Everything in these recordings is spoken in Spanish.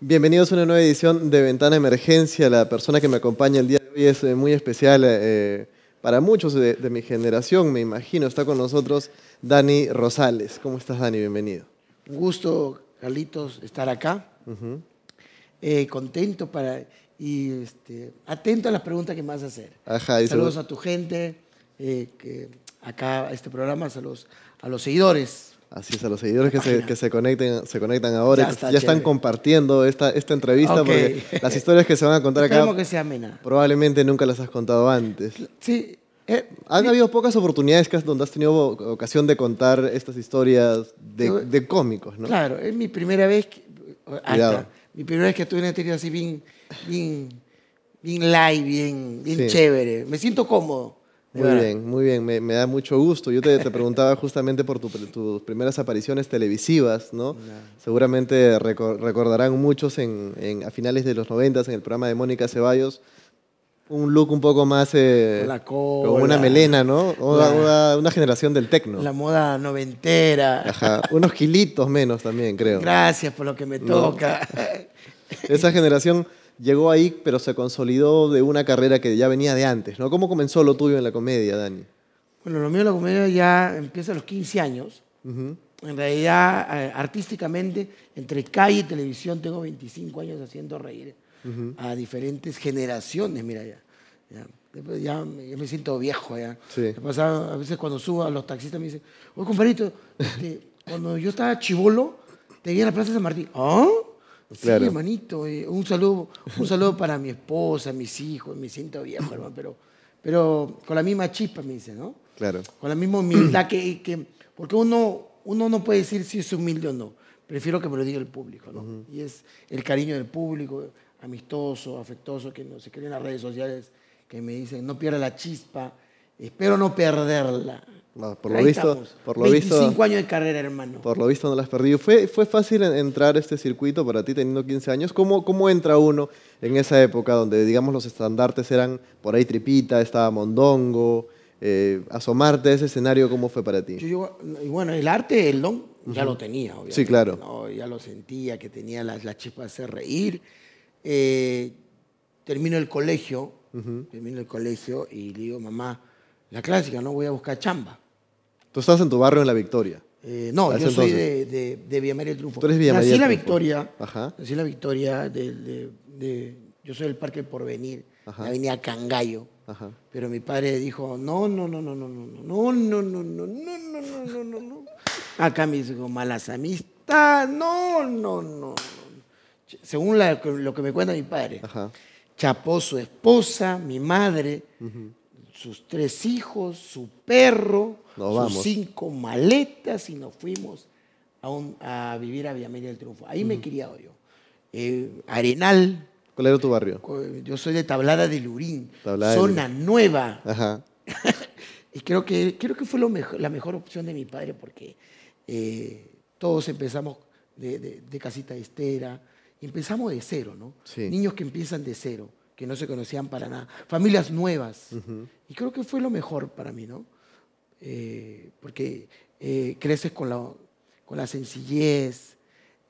Bienvenidos a una nueva edición de Ventana Emergencia. La persona que me acompaña el día de hoy es eh, muy especial eh, para muchos de, mi generación, me imagino. Está con nosotros Dani Rosales. ¿Cómo estás, Dani? Bienvenido. Un gusto, Carlitos, estar acá. Eh, contento para, y este, atento a las preguntas que me vas a hacer. saludos a tu gente, que acá a este programa, saludos a los seguidores. Así es, a los seguidores que, se, que se, conecten, se conectan ahora, pues, ya, están compartiendo esta, esta entrevista porque las historias que se van a contar acá que amena. probablemente nunca las has contado antes. Sí. Eh, Han habido pocas oportunidades donde has tenido ocasión de contar estas historias de, de cómicos, ¿no? Claro, es mi primera vez que, ah, mi primera vez que tuve una entrevista así bien, bien, bien live, bien, bien chévere. Me siento cómodo. Muy bien, muy bien, me, da mucho gusto. Yo te, preguntaba justamente por tus primeras apariciones televisivas, ¿no? Seguramente recordarán muchos en, a finales de los noventas, en el programa de Mónica Ceballos, un look un poco más eh, la como una melena, ¿no? O, una, generación del tecno. La moda noventera. Ajá. Unos kilitos menos también, creo. Gracias por lo que me toca. Esa generación llegó ahí, pero se consolidó de una carrera que ya venía de antes, ¿no? ¿Cómo comenzó lo tuyo en la comedia, Dani? Bueno, lo mío en la comedia ya empieza a los 15 años. En realidad, eh, artísticamente, entre calle y televisión, tengo 25 años haciendo reír a diferentes generaciones, mira ya. ya. Ya, me siento viejo ya. a veces cuando subo a los taxistas me dicen, oye, compadrito, este, cuando yo estaba chivolo, te vi en la Plaza San Martín. ¿Ah? Claro. Sí, hermanito, eh, un, saludo, un saludo para mi esposa, mis hijos, me siento viejo, hermano, pero, pero con la misma chispa, me dice, ¿no? Claro. Con la misma humildad que, que porque uno, uno no puede decir si es humilde o no. Prefiero que me lo diga el público, ¿no? Y es el cariño del público, amistoso, afectuoso, que no se creen las redes sociales, que me dicen, no pierda la chispa, Espero no perderla. por lo visto, por lo 25 años de carrera, hermano. Por lo visto no las has perdido. ¿Fue, fue fácil entrar a este circuito para ti teniendo 15 años? ¿Cómo, ¿Cómo entra uno en esa época donde, digamos, los estandartes eran por ahí Tripita, estaba Mondongo? Eh, asomarte a ese escenario, ¿cómo fue para ti? Yo, bueno, el arte, el don, ya lo tenía, obviamente. Sí, claro. Ya lo sentía, que tenía las, la chispas de hacer reír. Eh, termino el colegio, termino el colegio y digo, mamá, la clásica, ¿no? Voy a buscar chamba. Tú estás en tu barrio en La Victoria. no, yo soy de, de, de del Tú eres Nací La Victoria. Ajá. Nací La Victoria. De, de, yo soy del Parque Porvenir, Ajá. la avenida Cangallo. Ajá. Pero mi padre dijo, no, no, no, no, no, no, no, no, no, no, no, no, no, no, no, no. Acá me dijo, malas amistades, no, no, no. Según lo que me cuenta mi padre, Ajá. chapó su esposa, mi madre, uh sus tres hijos, su perro, sus cinco maletas y nos fuimos a, vivir a Villamelia del Triunfo. Ahí me he criado yo. Eh, Arenal. ¿Cuál era tu barrio? Yo soy de Tablada de Lurín, zona nueva. Ajá. y creo que, creo que fue lo la mejor opción de mi padre porque eh, todos empezamos de, casita estera y empezamos de cero, ¿no? Niños que empiezan de cero que no se conocían para nada, familias nuevas. Y creo que fue lo mejor para mí, ¿no? Eh, porque eh, creces con la, sencillez,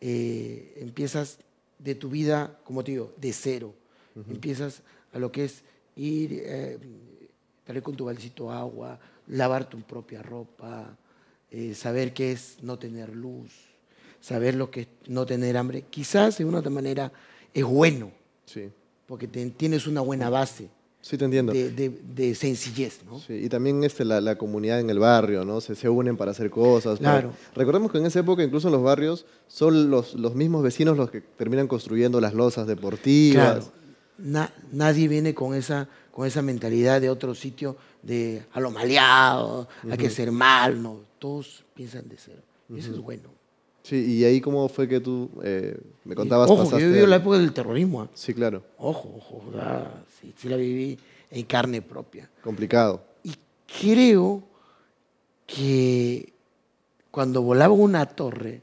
eh, empiezas de tu vida, como te digo, de cero. Empiezas a lo que es ir, traer con tu balcito agua, lavar tu propia ropa, saber qué es no tener luz, saber lo que es no tener hambre. Quizás de una otra manera es bueno. Sí porque tienes una buena base. De, sencillez, ¿no? Sí, y también este, la, comunidad en el barrio, ¿no? Se, se unen para hacer cosas. Claro. Recordemos que en esa época, incluso en los barrios, son los, los mismos vecinos los que terminan construyendo las losas deportivas. Claro. nadie viene con esa, con esa mentalidad de otro sitio, de a lo maleado, a hay que ser mal, ¿no? Todos piensan de ser, Eso es bueno. Sí, y ahí cómo fue que tú eh, me contabas. Ojo, yo viví la época del terrorismo. ¿eh? Sí, claro. Ojo, ojo, sí, la viví en carne propia. Complicado. Y creo que cuando volaba una torre,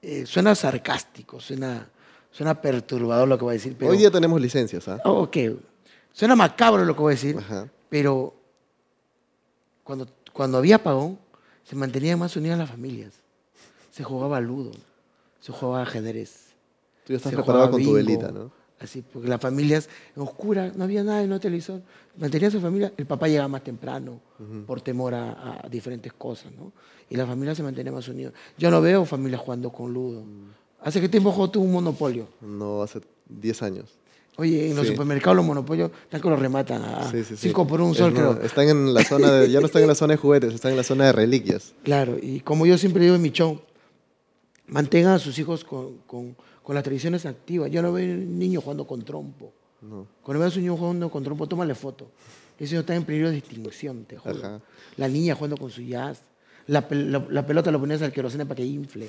eh, suena sarcástico, suena, suena perturbador lo que voy a decir. Hoy día tenemos licencias, ¿ah? Oh, ok. Suena macabro lo que voy a decir, Ajá. pero cuando, cuando había apagón, se mantenían más unidas las familias. Se jugaba ludo, se jugaba ajedrez. Tú ya estás preparado con tu velita, ¿no? Así, porque las familias, en oscura, no había nada, no televisor. Mantenía a su familia, el papá llegaba más temprano por temor a, diferentes cosas, ¿no? Y la familia se mantenía más unida. Yo no veo familias jugando con ludo. Mm. ¿Hace qué tiempo jugó tú un monopolio? No, hace 10 años. Oye, en los supermercados los monopolios tal que los rematan a 5 por un sol, creo. están en la zona de, ya no están en la zona de juguetes, están en la zona de reliquias. Claro, y como yo siempre digo en mi show, mantengan a sus hijos con, las tradiciones activas. Yo no veo un niño jugando con trompo. Cuando veas un niño jugando con trompo, tómale foto. Ese niño está en peligro de te juro. La niña jugando con su jazz. La, la, la pelota lo ponías al querosene para que infle.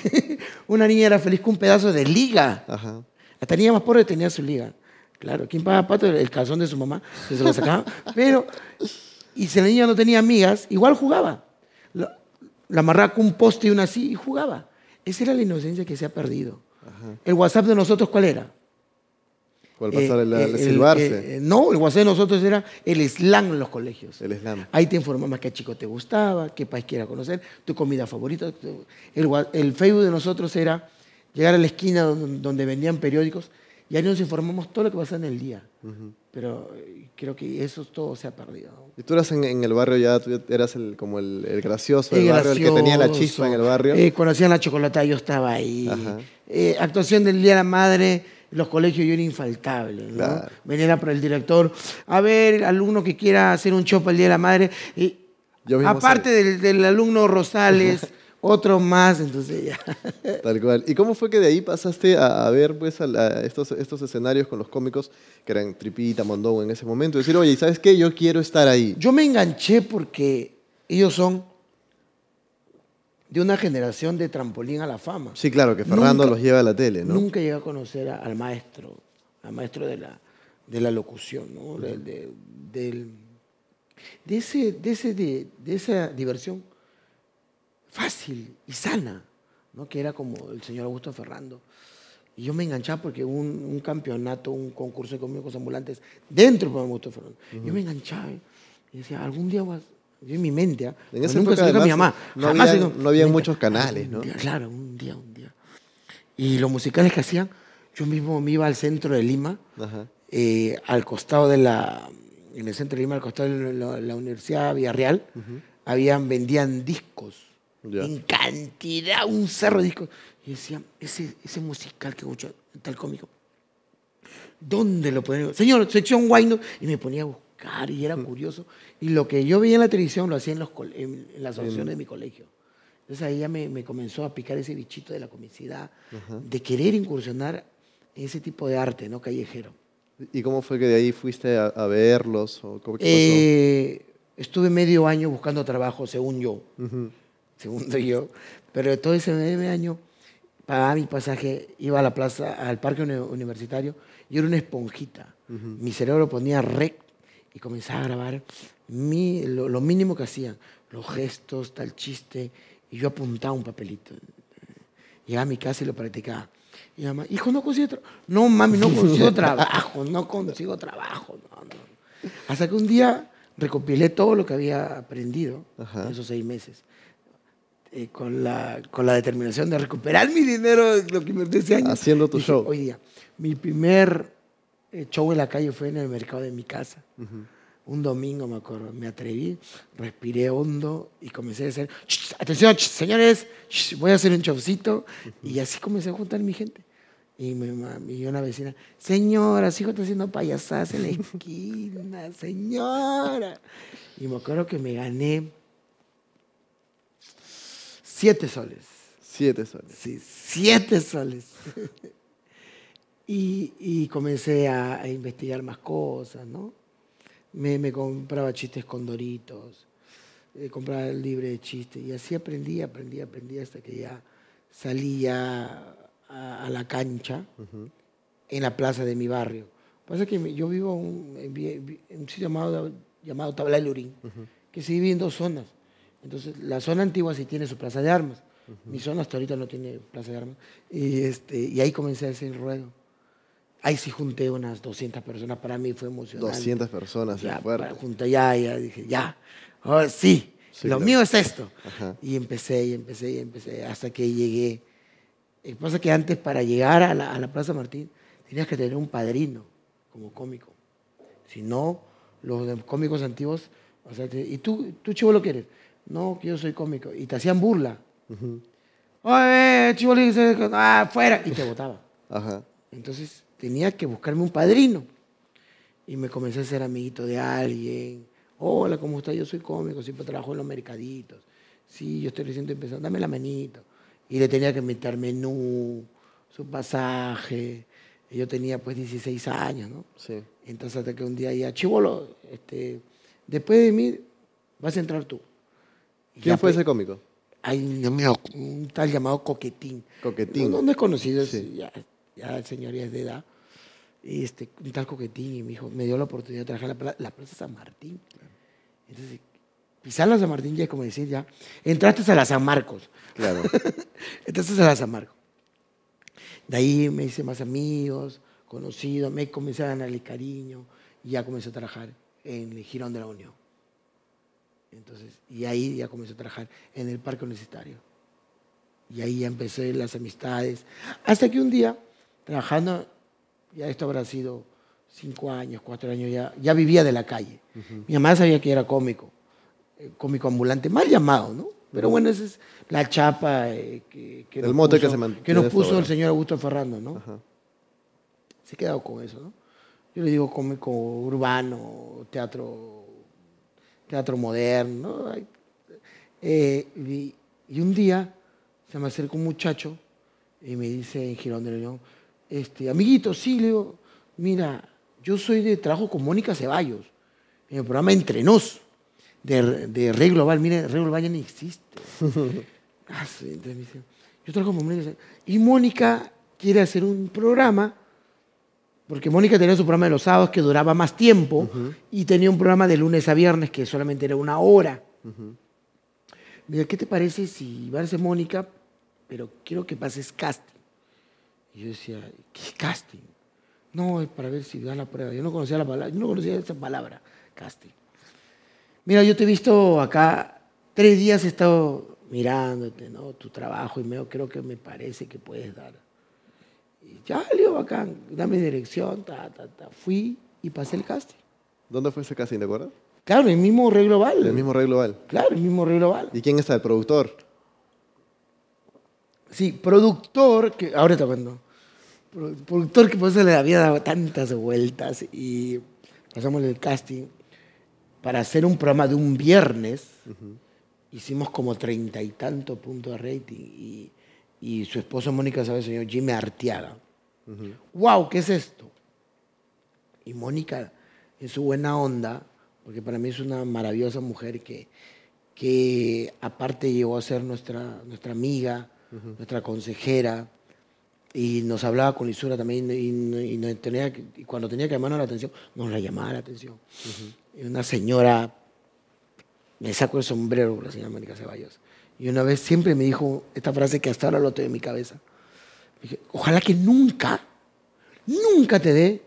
Una niña era feliz con un pedazo de liga. Ajá. Hasta niña más pobre tenía su liga. Claro, ¿quién paga pato? El calzón de su mamá, se lo sacaba. Pero, y si la niña no tenía amigas, igual jugaba. La, la amarraba con un poste y una así y jugaba. Esa era la inocencia que se ha perdido. ¿El WhatsApp de nosotros cuál era? ¿Cuál el, eh, eh, eh, no, el WhatsApp de nosotros era el slam en los colegios. El slam. Ahí te informamos qué chico te gustaba, qué país quieras conocer, tu comida favorita. El, Facebook de nosotros era llegar a la esquina donde, vendían periódicos y ahí nos informamos todo lo que pasaba en el día. Pero creo que eso todo se ha perdido. ¿Y tú eras en, el barrio ya, tú eras el, como el, gracioso del barrio, el que tenía la chispa en el barrio? Eh, Cuando hacían la chocolatada, yo estaba ahí. Eh, actuación del Día de la Madre, los colegios yo era infaltable. ¿no? Venía para el director, a ver, alumno que quiera hacer un show el Día de la Madre. Y, aparte del, alumno Rosales otro más, entonces ya. Tal cual. ¿Y cómo fue que de ahí pasaste a, ver pues, a, estos, estos escenarios con los cómicos que eran Tripita, Mondongo en ese momento? decir, oye, ¿sabes qué? Yo quiero estar ahí. Yo me enganché porque ellos son de una generación de trampolín a la fama. Sí, claro, que Fernando los lleva a la tele, ¿no? Nunca llegué a conocer al maestro, al maestro de la, locución, ¿no? De, ese, de, ese, de esa diversión fácil y sana, ¿no? que era como el señor Augusto Ferrando. Y yo me enganchaba porque un, un campeonato, un concurso de cómicos ambulantes dentro del Augusto Ferrando. Yo me enganchaba y decía, algún día a... Yo en mi mente, ¿eh? en ese nunca mi mamá. No había, muchos canales, ¿no? claro, un día, un día. Y los musicales que hacían, yo mismo me iba al centro de Lima, eh, al costado de la, en el centro de Lima, al costado de la, Universidad Villarreal, habían, vendían discos en cantidad, un cerro de discos. Y decía, ese, ese musical que escuchó tal cómico, ¿dónde lo ponen? Señor, se echó un guayno y me ponía a buscar y era mm. curioso. Y lo que yo veía en la televisión lo hacía en, los, las opciones de mi colegio. Entonces ahí ya me, comenzó a picar ese bichito de la comicidad, de querer incursionar en ese tipo de arte, ¿no? Callejero. ¿Y cómo fue que de ahí fuiste a, verlos? Eh, estuve medio año buscando trabajo, según yo segundo yo, pero todo ese año pagaba mi pasaje, iba a la plaza, al parque universitario, y era una esponjita. Mi cerebro ponía rec y comenzaba a grabar mi, lo, mínimo que hacían, los gestos, tal chiste, y yo apuntaba un papelito. Llegaba a mi casa y lo practicaba. Y mamá, hijo, no consigo trabajo. No, mami, no consigo trabajo, no consigo trabajo. Hasta que un día recopilé todo lo que había aprendido en esos seis meses. Eh, con, la, con la determinación de recuperar mi dinero, lo que me ese año. Haciendo tu show hoy día mi primer eh, show en la calle fue en el mercado de mi casa. Un domingo, me acuerdo, me atreví, respiré hondo y comencé a decir, atención, señores, voy a hacer un showcito. Y así comencé a juntar mi gente. Y, y una vecina, señora, sigo hijo haciendo payasadas en la esquina, señora. Y me acuerdo que me gané Siete soles. Siete soles. Sí, siete soles. y, y, comencé a, investigar más cosas, ¿no? Me, me compraba chistes con doritos, eh, compraba el libre de chistes. Y así aprendí, aprendí, aprendí hasta que ya salía a, la cancha en la plaza de mi barrio. Pasa que yo vivo un, en, un sitio llamado, llamado Tabla de Lurín, que se divide en dos zonas entonces, la zona antigua sí tiene su plaza de armas. Mi zona hasta ahorita no tiene plaza de armas. Y, este, y ahí comencé a hacer ruedo. Ahí sí junté unas 200 personas. Para mí fue emocionante. 200 personas, ya, junté, ya, ya, dije, ya. sí, lo mío es esto. Y empecé, y empecé, y empecé, hasta que llegué. el pasa que antes, para llegar a la, Plaza Martín, tenías que tener un padrino como cómico. Si no, los cómicos antiguos ¿y tú, tú chivo lo quieres no, que yo soy cómico. Y te hacían burla. Ay, -huh. Eh, ah, fuera. Y te votaba. Entonces tenía que buscarme un padrino. Y me comencé a ser amiguito de alguien. Hola, ¿cómo está? Yo soy cómico, siempre trabajo en los mercaditos. Sí, yo estoy recién empezando, dame la manito. Y le tenía que meter menú, su pasaje. yo tenía pues 16 años, ¿no? Sí. Entonces hasta que un día ya, chivolo, este, después de mí vas a entrar tú. ¿Quién fue ese cómico? un tal llamado Coquetín. Coquetín. No, no es conocido, ya, ya el señor es de edad. Y este, un tal Coquetín, y me dijo, me dio la oportunidad de trabajar en la, plaza, San Martín. Entonces, pisar la San Martín ya es como decir, ya, entraste a la San Marcos. Claro. entraste a la San Marcos. De ahí me hice más amigos, conocidos, me comencé a ganarle cariño y ya comencé a trabajar en el Girón de la Unión. Entonces, y ahí ya comencé a trabajar en el parque universitario. Y ahí ya empecé las amistades. Hasta que un día, trabajando, ya esto habrá sido cinco años, cuatro años, ya, ya vivía de la calle. Mi mamá sabía que era cómico, eh, cómico ambulante, mal llamado, ¿no? Pero bueno, esa es la chapa eh, que, que, nos puso, que, nos puso, el señor Augusto Ferrando, ¿no? Se quedó quedado con eso, ¿no? Yo le digo cómico urbano, teatro teatro moderno. Eh, y, un día se me acerca un muchacho y me dice en Girón de León, este, amiguito, sí, le digo, mira, yo soy de trabajo con Mónica Ceballos, en el programa Entrenos, de, de Global. Mire, Rey Global ya no existe. Ah, yo trabajo con Mónica Ceballos. Y Mónica quiere hacer un programa porque Mónica tenía su programa de los sábados que duraba más tiempo y tenía un programa de lunes a viernes que solamente era una hora. Mira, ¿qué te parece si vas a ser Mónica, pero quiero que pases casting? Y yo decía, ¿qué casting? No, es para ver si dan la prueba. Yo no conocía la palabra, yo no conocía esa palabra, casting. Mira, yo te he visto acá, tres días he estado mirándote, ¿no? Tu trabajo y me, creo que me parece que puedes dar. Y ya, salió bacán, dame dirección, ta, Fui y pasé el casting. ¿Dónde fue ese casting, te acuerdas? Claro, el mismo Rey Global. El mismo Rey Global. Claro, el mismo Rey Global. ¿Y quién está el productor? Sí, productor, que ahora te cuento. Productor que por eso le había dado tantas vueltas y pasamos el casting para hacer un programa de un viernes. Hicimos como treinta y tanto puntos de rating y y su esposa Mónica sabe, señor Jimmy Arteaga. ¡Wow! ¿Qué es esto? Y Mónica, en su buena onda, porque para mí es una maravillosa mujer que, que aparte llegó a ser nuestra, nuestra amiga, nuestra consejera, y nos hablaba con lisura también, y, cuando tenía que llamarnos la atención, nos la llamaba la atención. Una señora, me saco el sombrero la señora Mónica Ceballos y una vez siempre me dijo esta frase que hasta ahora lo tengo en mi cabeza. Dije, ojalá que nunca, nunca te dé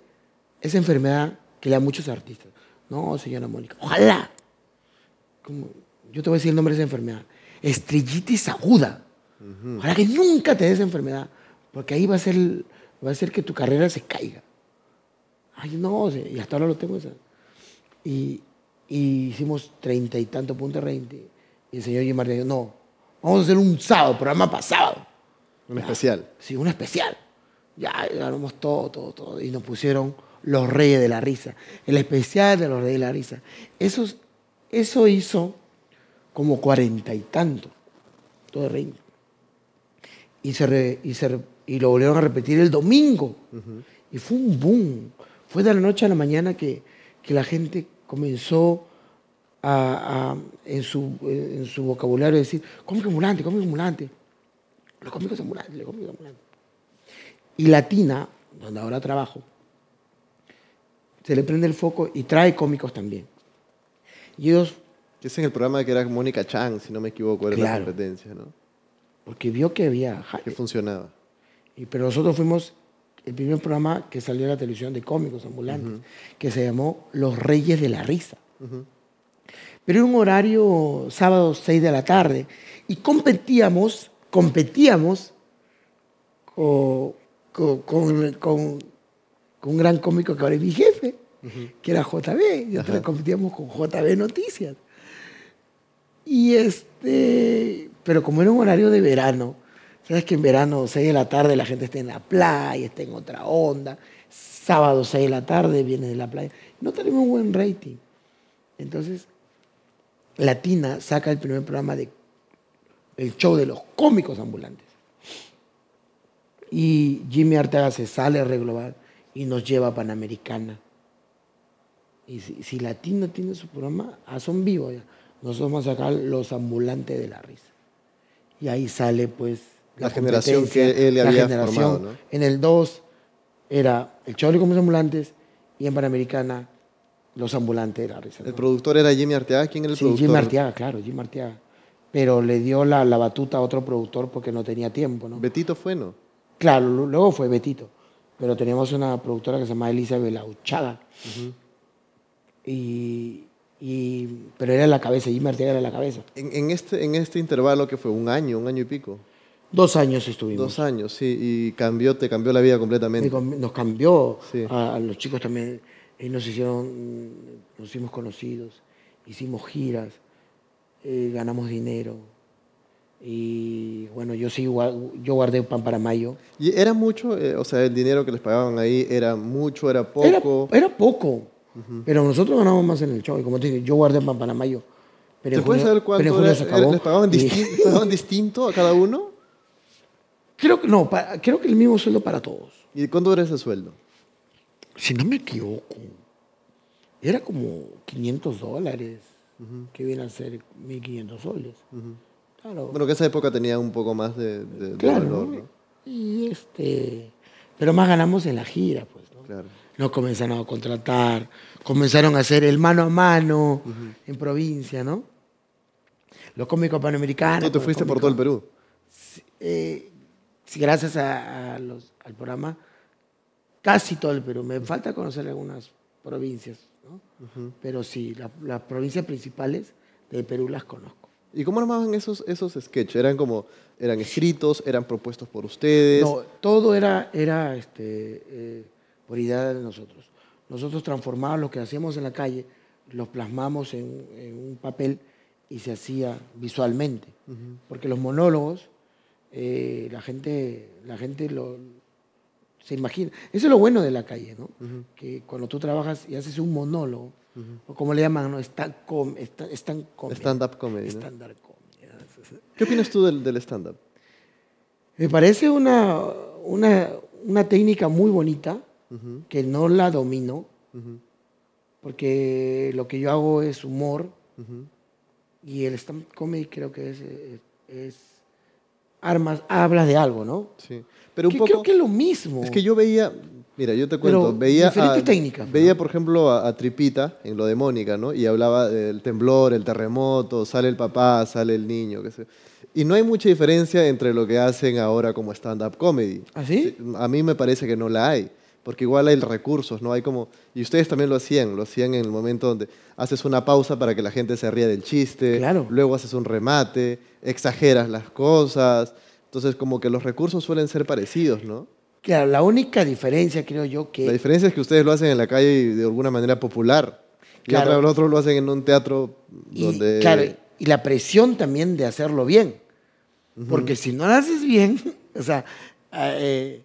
esa enfermedad que le da a muchos artistas. No, señora Mónica, ojalá. yo te voy a decir el nombre de esa enfermedad. Estrellitis aguda. Ojalá que nunca te dé esa enfermedad, porque ahí va a ser, va a ser que tu carrera se caiga. Ay, no, y hasta ahora lo tengo. Esa. Y, hicimos treinta y tanto puntos de Y el señor Guimar dijo, no, Vamos a hacer un sábado, programa pasado. Un especial. Sí, un especial. Ya, ganamos todo, todo, todo. Y nos pusieron los reyes de la risa. El especial de los reyes de la risa. Eso, eso hizo como cuarenta y tanto. Todo reino. Y, se y, se y lo volvieron a repetir el domingo. Y fue un boom. Fue de la noche a la mañana que, que la gente comenzó a, en, su, vocabulario decir, cómico ambulante, cómico ambulante. Los cómicos ambulantes, los cómicos ambulantes. Y Latina, donde ahora trabajo, se le prende el foco y trae cómicos también. Y ellos... Es en el programa que era Mónica Chang, si no me equivoco, era la competencia, ¿no? Porque vio que había... Que funcionaba. Y, pero nosotros fuimos el primer programa que salió en la televisión de cómicos ambulantes, que se llamó Los Reyes de la Risa pero era un horario sábado 6 de la tarde. Y competíamos, competíamos con, con, con, con un gran cómico que ahora es mi jefe, que era JB. Y nosotros competíamos con JB Noticias. Y este, pero como era un horario de verano, sabes que en verano 6 de la tarde la gente está en la playa, está en otra onda. Sábado 6 de la tarde viene de la playa. No tenemos un buen rating. Entonces, Latina saca el primer programa de el show de los cómicos ambulantes. Y Jimmy Arteaga se sale a reglobar y nos lleva a Panamericana. Y si, Latina tiene su programa, a ah, son vivo ya. Nosotros vamos a sacar los ambulantes de la risa. Y ahí sale pues la, generación que él le había generación. formado. En el 2 era el show de los cómicos ambulantes y en Panamericana los ambulantes de ¿El productor era Jimmy Arteaga? ¿Quién era el sí, Jimmy Arteaga, claro, Jimmy Arteaga. Pero le dio la, batuta a otro productor porque no tenía tiempo, ¿no? ¿Betito fue, no? Claro, luego fue Betito. Pero teníamos una productora que se llama Elizabeth Lauchada. y, y, pero era la cabeza, Jimmy Arteaga era la cabeza. En, este, en este intervalo que fue un año, un año y pico. Dos años estuvimos. Dos años, sí, y cambió, te cambió la vida completamente. Nos cambió a, los chicos también. Y nos hicieron, nos hicimos conocidos, hicimos giras, eh, ganamos dinero. Y bueno, yo sí yo guardé pan para mayo. ¿Y era mucho? Eh, o sea, el dinero que les pagaban ahí era mucho, era poco. Era, poco. Pero nosotros ganamos más en el show. Y como te digo, yo guardé pan para mayo. Pero ¿Se saber cuánto les pagaban, distinto a cada uno? Creo que no, creo que el mismo sueldo para todos. ¿Y cuánto era ese sueldo? si no me equivoco, era como 500 dólares, que vienen a ser 1.500 soles. claro. Bueno, que esa época tenía un poco más de, de, claro, ¿no? Y este, pero más ganamos en la gira, pues, ¿no? Claro. Nos comenzaron a contratar, comenzaron a hacer el mano a mano en provincia, ¿no? Los cómicos panamericanos. ¿Tú te fuiste por todo el Perú? Eh, gracias a los, al programa casi todo el Perú. Me falta conocer algunas provincias, Pero sí, las provincias principales de Perú las conozco. ¿Y cómo armaban esos, esos sketches? ¿Eran como, eran escritos, eran propuestos por ustedes? No, todo era, era este, eh, por idea de nosotros. Nosotros transformábamos lo que hacíamos en la calle, los plasmamos en, un papel y se hacía visualmente. Porque los monólogos, eh, la gente, la gente lo, se imagina. Eso es lo bueno de la calle, ¿no? Que cuando tú trabajas y haces un monólogo, o como le llaman, ¿no? Stand-up stand, comedy. Stand-up comedy. comedy. ¿Qué opinas tú del, del stand-up? Me parece una, una, una, técnica muy bonita, que no la domino, porque lo que yo hago es humor, y el stand-up comedy creo que es, es, armas, habla de algo, ¿no? Sí. Pero creo que es lo mismo. Es que yo veía, mira, yo te cuento, veía. a, Veía, por ejemplo, a, Tripita en lo de Mónica, ¿no? Y hablaba del temblor, el terremoto, sale el papá, sale el niño, qué sé y no hay mucha diferencia entre lo que hacen ahora como stand-up comedy. ¿Así? ¿Ah, sí? a mí me parece que no la hay, porque igual hay recursos, ¿no? Hay como... Y ustedes también lo hacían, lo hacían en el momento donde haces una pausa para que la gente se ría del chiste, claro. luego haces un remate, exageras las cosas, entonces, como que los recursos suelen ser parecidos, ¿no? Claro, la única diferencia, creo yo, que... La diferencia es que ustedes lo hacen en la calle y de alguna manera popular. Y claro. el otro lo hacen en un teatro donde... Y, claro, y la presión también de hacerlo bien. Porque si no lo haces bien, o sea, eh,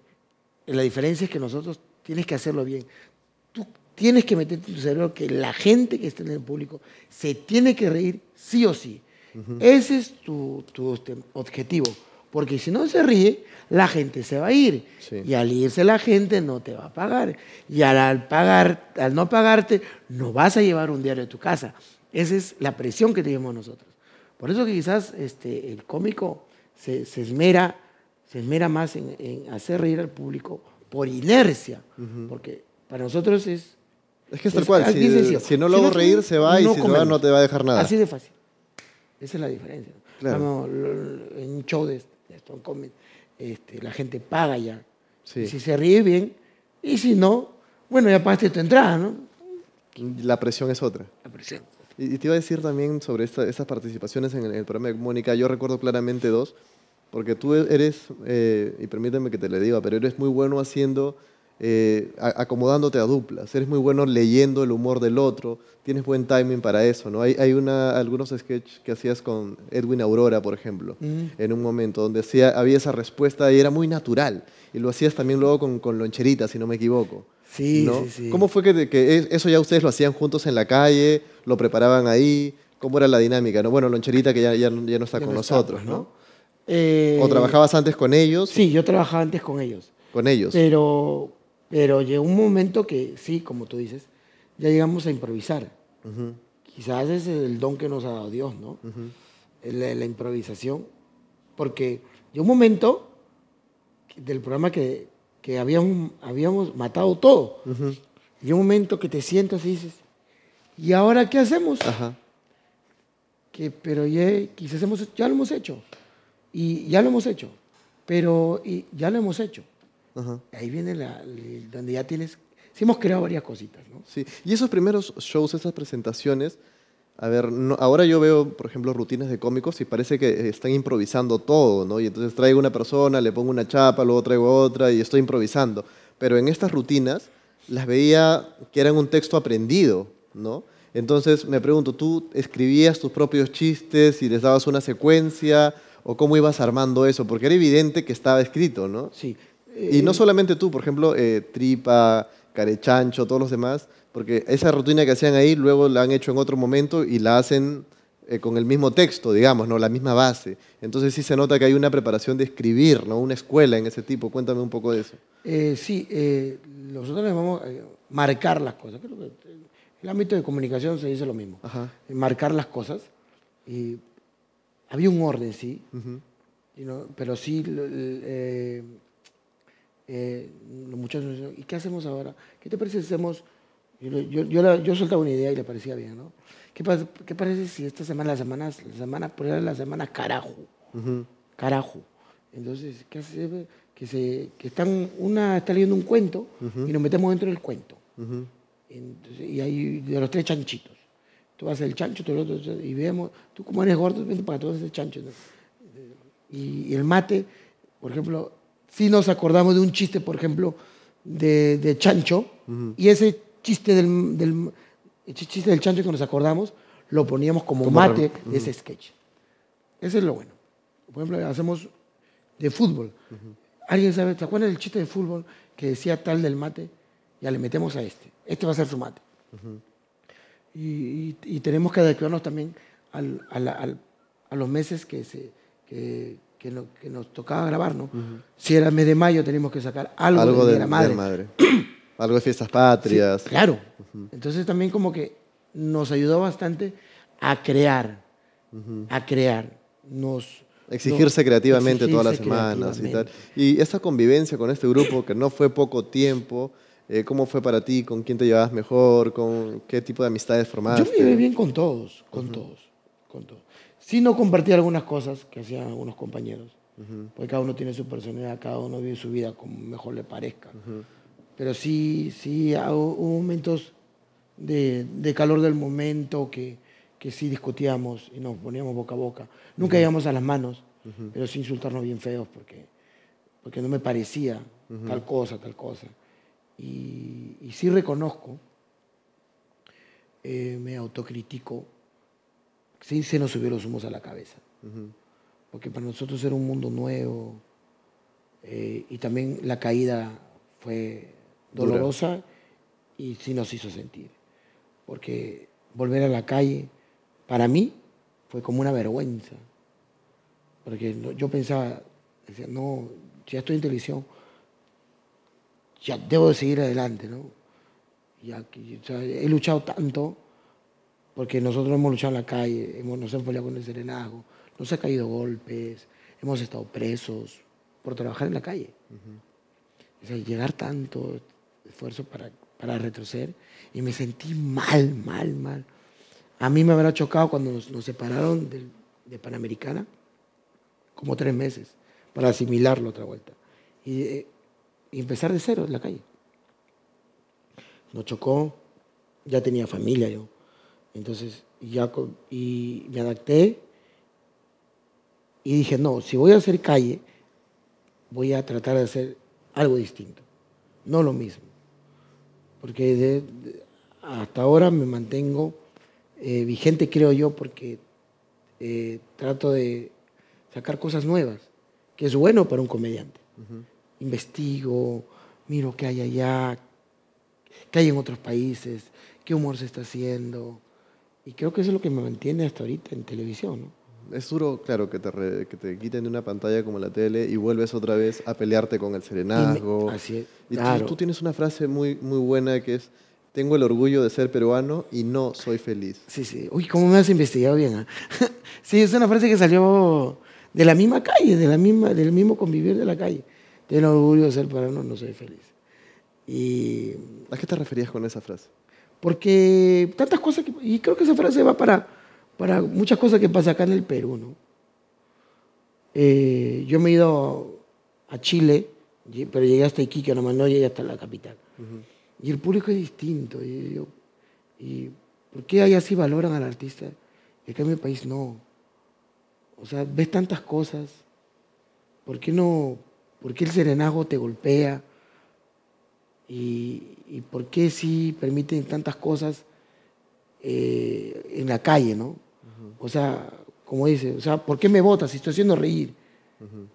eh, la diferencia es que nosotros tienes que hacerlo bien. Tú tienes que meterte en tu cerebro que la gente que está en el público se tiene que reír sí o sí. Ese es tu, tu objetivo. Porque si no se ríe, la gente se va a ir. Y al irse la gente no te va a pagar. Y al, pagar, al no pagarte, no vas a llevar un diario de tu casa. Esa es la presión que tenemos nosotros. Por eso que quizás este, el cómico se, esmera, se esmera más en, hacer reír al público por inercia. Porque para nosotros es... Es que es tal cual. Si, no lo hago reír, se va y si no no te va a dejar nada. Así de fácil. Esa es la diferencia. en un show de... Este este, la gente paga ya. si se ríe bien, y si no, bueno, ya pagaste tu entrada, ¿no? La presión es otra. La presión. Y, te iba a decir también sobre estas participaciones en el, programa de Mónica, yo recuerdo claramente dos, porque tú eres, eh, y permíteme que te le diga, pero eres muy bueno haciendo eh, acomodándote a duplas, eres muy bueno leyendo el humor del otro, tienes buen timing para eso, ¿no? Hay, hay algunos sketches que hacías con Edwin Aurora, por ejemplo, mm. en un momento donde había esa respuesta y era muy natural, y lo hacías también luego con, loncherita, si no me equivoco. Sí, sí, ¿Cómo fue que, eso ya ustedes lo hacían juntos en la calle, lo preparaban ahí? ¿Cómo era la dinámica? ¿no? Bueno, loncherita que ya, ya, no está con nosotros, pues, ¿no? Eh, ¿O trabajabas antes con ellos? Sí, yo trabajaba antes con ellos. Con ellos. Pero pero llegó un momento que, sí, como tú dices, ya llegamos a improvisar. Quizás ese es el don que nos ha dado Dios, ¿no? la, improvisación. Porque llegó un momento del programa que, que habíamos, matado todo. Uh un momento que te sientas y dices, ¿y ahora qué hacemos? Que, pero ya, quizás hemos, ya lo hemos hecho. Y ya lo hemos hecho. Pero y, ya lo hemos hecho. Ahí viene la, donde ya tienes... Sí hemos creado varias cositas, ¿no? Sí, y esos primeros shows, esas presentaciones, a ver, ahora yo veo, por ejemplo, rutinas de cómicos y parece que eh, están improvisando todo, ¿no? Y entonces traigo una persona, le pongo una chapa, luego traigo otra y estoy improvisando. Pero en estas rutinas las veía que eran un texto aprendido, ¿no? Entonces me pregunto, ¿tú escribías tus propios chistes y les dabas una secuencia o cómo ibas armando eso? Porque era evidente que estaba escrito, ¿no? Sí, y no solamente tú, por ejemplo, eh, Tripa, Carechancho, todos los demás, porque esa rutina que hacían ahí luego la han hecho en otro momento y la hacen eh, con el mismo texto, digamos, ¿no? la misma base. Entonces sí se nota que hay una preparación de escribir, ¿no? una escuela en ese tipo. Cuéntame un poco de eso. Eh, sí, nosotros les vamos a marcar las cosas. en el ámbito de comunicación se dice lo mismo. Ajá. Marcar las cosas. Y había un orden, sí, pero sí eh, los muchachos ¿y qué hacemos ahora? ¿Qué te parece si hacemos... Yo, yo, yo, soltaba una idea y le parecía bien, ¿no? ¿Qué, qué parece si esta semana, la semana, la semana, por era la semana carajo? Carajo. Entonces, ¿qué hace? Que, se, que están, una está leyendo un cuento y nos metemos dentro del cuento. y hay de los tres chanchitos. Tú vas el chancho, tú el otro, y vemos, tú como eres gordo, vente para todos ese chancho. y el mate, por ejemplo, si nos acordamos de un chiste, por ejemplo, de, Chancho, y ese chiste del, chiste del Chancho que nos acordamos lo poníamos como, mate de ese sketch. Ese es lo bueno. Por ejemplo, hacemos de fútbol. ¿Alguien sabe? cuál acuerdas del chiste de fútbol que decía tal del mate? Ya le metemos a este. Este va a ser su mate. Y, tenemos que adecuarnos también a los meses que se, que, que, nos tocaba grabar, ¿no? Si era mes de mayo, teníamos que sacar algo, de, la madre. algo de fiestas patrias. claro. Entonces también como que nos ayudó bastante a crear, a crear. Nos, Exigirse creativamente todas las semanas y tal. Y esa convivencia con este grupo, que no fue poco tiempo, eh, ¿cómo fue para ti? ¿Con quién te llevabas mejor? ¿Con qué tipo de amistades formaste? Yo me bien con todos, con todos, con todos. Sí no compartía algunas cosas que hacían algunos compañeros, porque cada uno tiene su personalidad, cada uno vive su vida como mejor le parezca. Pero sí, sí, hubo momentos de, calor del momento que, que, sí discutíamos y nos poníamos boca a boca. Nunca íbamos llegamos a las manos, pero sí insultarnos bien feos porque, porque no me parecía tal cosa, tal cosa. Y, sí reconozco, eh, me autocritico sí se nos subió los humos a la cabeza. Porque para nosotros era un mundo nuevo eh, y también la caída fue dolorosa y sí nos hizo sentir. Porque volver a la calle, para mí, fue como una vergüenza. Porque yo pensaba, decía, no, ya estoy en televisión, ya debo de seguir adelante, ¿no? Ya, he luchado tanto porque nosotros hemos luchado en la calle, hemos, nos hemos peleado con el serenazgo, nos ha caído golpes, hemos estado presos por trabajar en la calle. llegar tanto esfuerzo para, para retroceder y me sentí mal, mal, mal. A mí me habrá chocado cuando nos, separaron de, Panamericana, como tres meses, para asimilarlo otra vuelta. Y, eh, y empezar de cero en la calle. Nos chocó, ya tenía familia yo entonces, ya y me adapté y dije, no, si voy a hacer calle, voy a tratar de hacer algo distinto, no lo mismo. Porque hasta ahora me mantengo eh, vigente, creo yo, porque eh, trato de sacar cosas nuevas, que es bueno para un comediante. Investigo, miro qué hay allá, qué hay en otros países, qué humor se está haciendo, y creo que eso es lo que me mantiene hasta ahorita en televisión. Es duro, claro, que te, que te quiten de una pantalla como la tele y vuelves otra vez a pelearte con el serenazgo. Y, así es, tú, tienes una frase muy, muy buena que es, tengo el orgullo de ser peruano y no soy feliz. Sí, sí. Uy, ¿cómo me has investigado bien? ¿ah? sí, es una frase que salió de la misma calle, de la misma, del mismo convivir de la calle. Tengo el orgullo de ser peruano, no soy feliz. Y... ¿A qué te referías con esa frase? Porque tantas cosas y creo que esa frase va para, para muchas cosas que pasa acá en el Perú, ¿no? Eh, yo me he ido a Chile, pero llegué hasta Iquique, nomás no llegué hasta la capital. Y el público es distinto. Y, yo, y ¿Por qué allá así valoran al artista? Y acá en mi país no. O sea, ves tantas cosas. ¿Por qué no? ¿Por qué el serenazgo te golpea? y, por qué si permiten tantas cosas eh, en la calle, ¿no? O sea, como dice, o sea, ¿por qué me votas si estoy haciendo reír?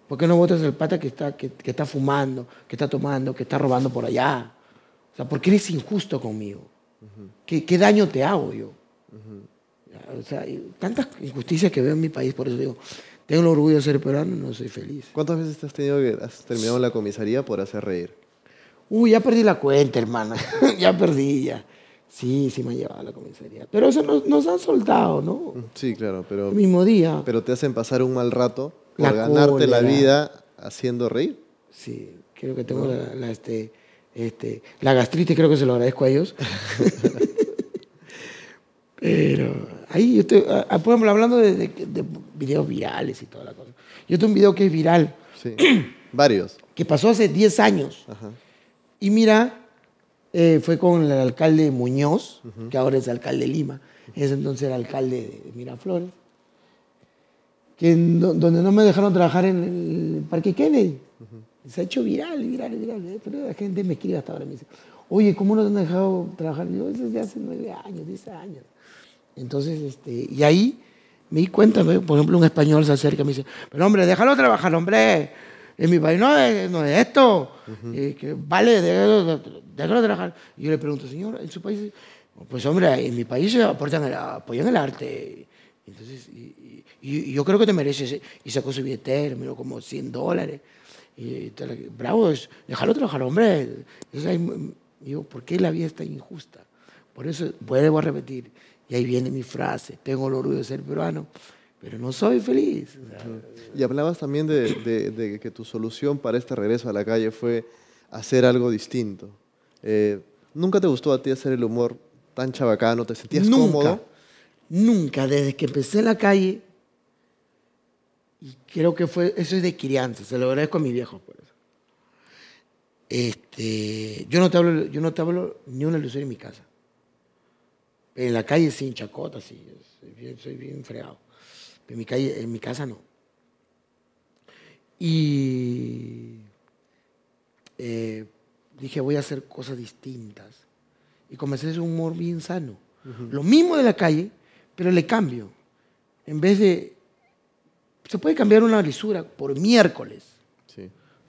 ¿Por qué no votas al pata que está, que, está fumando, que está tomando, que está robando por allá? O sea, ¿por qué eres injusto conmigo? ¿Qué, daño te hago yo? O sea, tantas injusticias que veo en mi país, por eso digo, tengo el orgullo de ser peruano, no soy feliz. ¿Cuántas veces has tenido que has terminado la comisaría por hacer reír? Uy, ya perdí la cuenta, hermana. ya perdí, ya. Sí, sí me han llevado a la comisaría. Pero eso nos, han soltado, ¿no? Sí, claro, pero... mismo día. Pero te hacen pasar un mal rato por ganarte la vida haciendo reír. Sí, creo que tengo la, este, este, la gastritis, creo que se lo agradezco a ellos. pero ahí yo estoy, ah, ah, hablando de, de, videos virales y toda la cosa. Yo tengo un video que es viral. Sí, varios. Que pasó hace 10 años. Ajá y mira, eh, fue con el alcalde Muñoz, que ahora es alcalde de Lima, en ese entonces era alcalde de Miraflores, que donde no me dejaron trabajar en el Parque Kennedy. Se ha hecho viral, viral, viral. Eh, pero la gente me escribe hasta ahora y me dice, oye, ¿cómo no te han dejado trabajar? yo, eso es de hace nueve años, diez años. Entonces, este, y ahí me di cuenta, por ejemplo, un español se acerca y me dice, pero hombre, déjalo trabajar, hombre en mi país eh, no es, no esto, vale, déjalo trabajar. Y yo le pregunto, señor, en su país, pues hombre, en mi país aportan apoyan el arte. Entonces, y, yo creo que te mereces. Y sacó su billetero, miró como 100 dólares. Y, bravo, es, déjalo trabajar, hombre. Entonces, digo ¿por qué la vida está injusta? Por eso vuelvo a repetir, y ahí viene mi frase, tengo el orgullo de ser peruano, pero no soy feliz. Y hablabas también de, que tu solución para este regreso a la calle fue hacer algo distinto. Eh, ¿Nunca te gustó a ti hacer el humor tan chabacano? ¿Te sentías cómodo? Nunca, desde que empecé en la calle, y creo que fue, eso es de crianza, se lo agradezco a mi viejo por eso. Este, yo, no te hablo, yo no te hablo ni una ilusión en mi casa. En la calle sin chacotas sí, soy bien, soy bien en mi, calle, en mi casa no. Y eh, dije, voy a hacer cosas distintas. Y comencé a un humor bien sano. Lo mismo de la calle, pero le cambio. En vez de... Se puede cambiar una lisura por miércoles,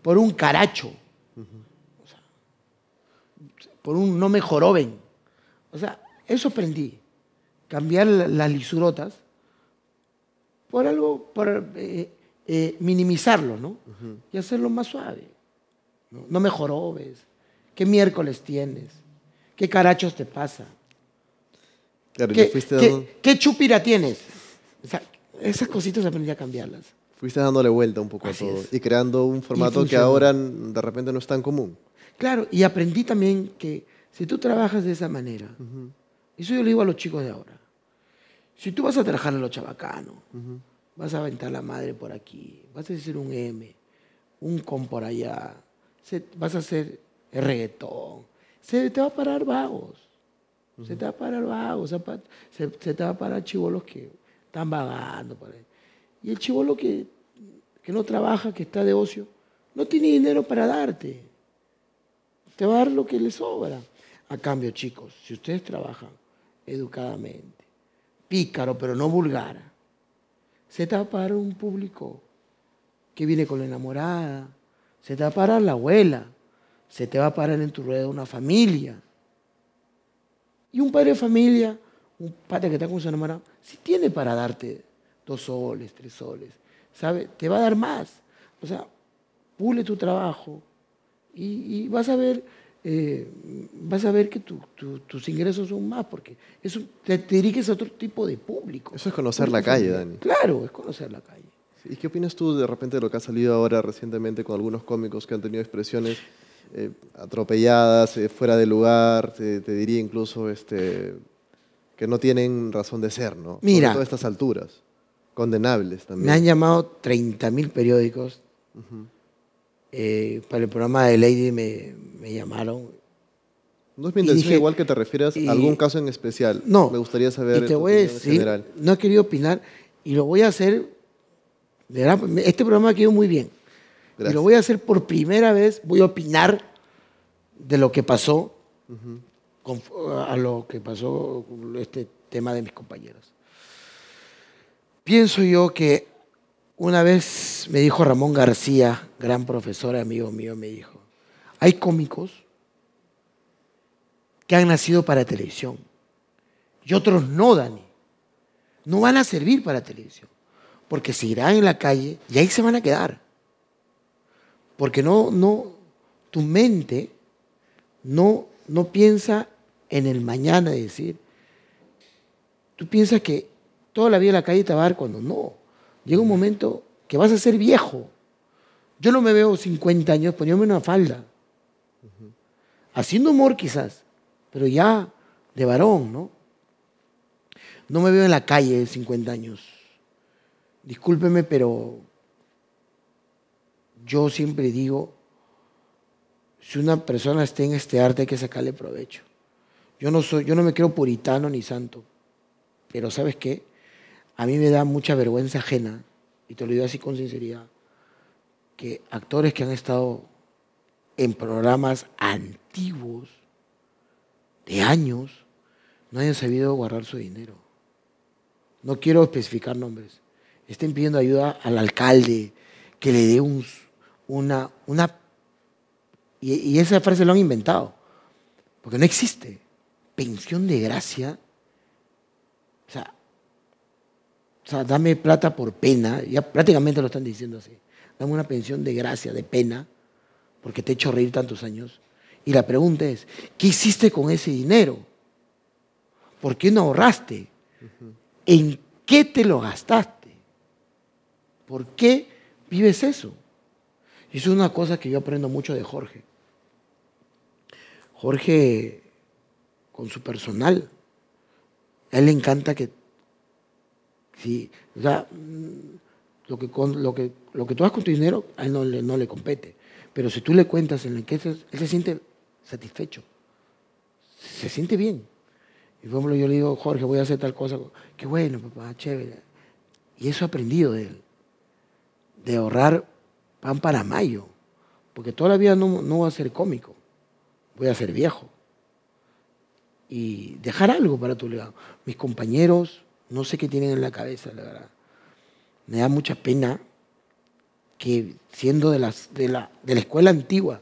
por un caracho, por un no me O sea, eso aprendí. Cambiar las lisurotas por algo, por eh, eh, minimizarlo, ¿no? Y hacerlo más suave. No, mejoró, ¿ves? ¿Qué miércoles tienes? ¿Qué carachos te pasa? ¿Qué, chupira tienes? O sea, esas cositas aprendí a cambiarlas. Fuiste dándole vuelta un poco a todo y creando un formato que ahora de repente no es tan común. Claro, y aprendí también que si tú trabajas de esa manera, eso yo le digo a los chicos de ahora, si tú vas a trabajar en los chavacanos, vas a aventar la madre por aquí, vas a decir un M, un con por allá, vas a hacer reggaetón, se te va a parar vagos, se te va a parar vagos, se, te va a parar chivolos que están vagando Y el chivolo que, que no trabaja, que está de ocio, no tiene dinero para darte. Te va a dar lo que le sobra. A cambio, chicos, si ustedes trabajan educadamente, pícaro, pero no vulgar, se parar un público que viene con la enamorada, se te va a parar la abuela, se te va a parar en tu rueda una familia. Y un padre de familia, un padre que está con su enamorada, si tiene para darte dos soles, tres soles, ¿sabe? Te va a dar más. O sea, pule tu trabajo y vas a ver eh, vas a ver que tus ingresos son más, porque eso te, diriges a otro tipo de público. Eso es conocer la calle, Dani. Claro, es conocer la calle. ¿Y qué opinas tú de repente de lo que ha salido ahora recientemente con algunos cómicos que han tenido expresiones eh, atropelladas, eh, fuera de lugar, te, diría incluso este, que no tienen razón de ser, ¿no? Mira. a estas alturas, condenables también. Me han llamado 30.000 periódicos. Eh, para el programa de Lady me, llamaron. No es mi intención igual que te refieras a algún caso en especial. No. Me gustaría saber. Y general. no he querido opinar y lo voy a hacer. este programa ha quedado muy bien. Gracias. Y lo voy a hacer por primera vez. Voy a opinar de lo que pasó a lo que pasó este tema de mis compañeros. Pienso yo que una vez me dijo Ramón García, gran profesor, amigo mío, me dijo, hay cómicos que han nacido para televisión y otros no, Dani. No van a servir para televisión porque se irán en la calle y ahí se van a quedar. Porque no, no, tu mente no, no piensa en el mañana, es decir, tú piensas que toda la vida en la calle te va a dar cuando no llega un momento que vas a ser viejo. Yo no me veo 50 años poniéndome una falda. Haciendo humor quizás, pero ya de varón, ¿no? No me veo en la calle de 50 años. Discúlpeme, pero yo siempre digo, si una persona está en este arte hay que sacarle provecho. Yo no, soy, yo no me creo puritano ni santo, pero ¿sabes qué? a mí me da mucha vergüenza ajena, y te lo digo así con sinceridad, que actores que han estado en programas antiguos, de años, no hayan sabido guardar su dinero. No quiero especificar nombres. Estén pidiendo ayuda al alcalde que le dé un, una... una y, esa frase lo han inventado, porque no existe. Pensión de gracia. O sea, o sea, dame plata por pena, ya prácticamente lo están diciendo así. Dame una pensión de gracia, de pena, porque te he hecho reír tantos años. Y la pregunta es, ¿qué hiciste con ese dinero? ¿Por qué no ahorraste? ¿En qué te lo gastaste? ¿Por qué vives eso? Y eso es una cosa que yo aprendo mucho de Jorge. Jorge, con su personal, a él le encanta que si O mm, lo que, lo, que, lo que tú hagas con tu dinero a él no le, no le compete. Pero si tú le cuentas en la que él se siente satisfecho, se siente bien. Y por yo le digo, Jorge, voy a hacer tal cosa. Qué bueno, papá, chévere. Y eso he aprendido de él, de ahorrar pan para mayo. Porque todavía no, no voy a ser cómico, voy a ser viejo. Y dejar algo para tu legado. Mis compañeros, no sé qué tienen en la cabeza, la verdad. Me da mucha pena que siendo de, de, la, escuela antigua,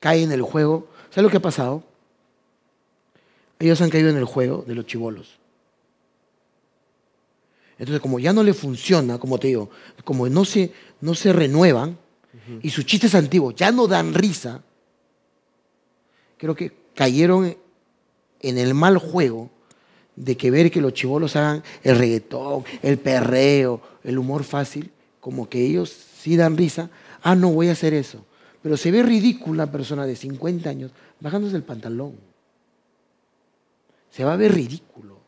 cae en el juego. ¿Sabes lo que ha pasado? Ellos han caído en el juego de los chivolos. Entonces, como ya no le funciona, como te digo, como no se, no se renuevan y sus chistes antiguos ya no dan risa, creo que cayeron en el mal juego de que ver que los chivolos hagan el reggaetón, el perreo, el humor fácil, como que ellos sí dan risa, ah, no voy a hacer eso. Pero se ve ridícula una persona de 50 años bajándose el pantalón. Se va a ver ridículo.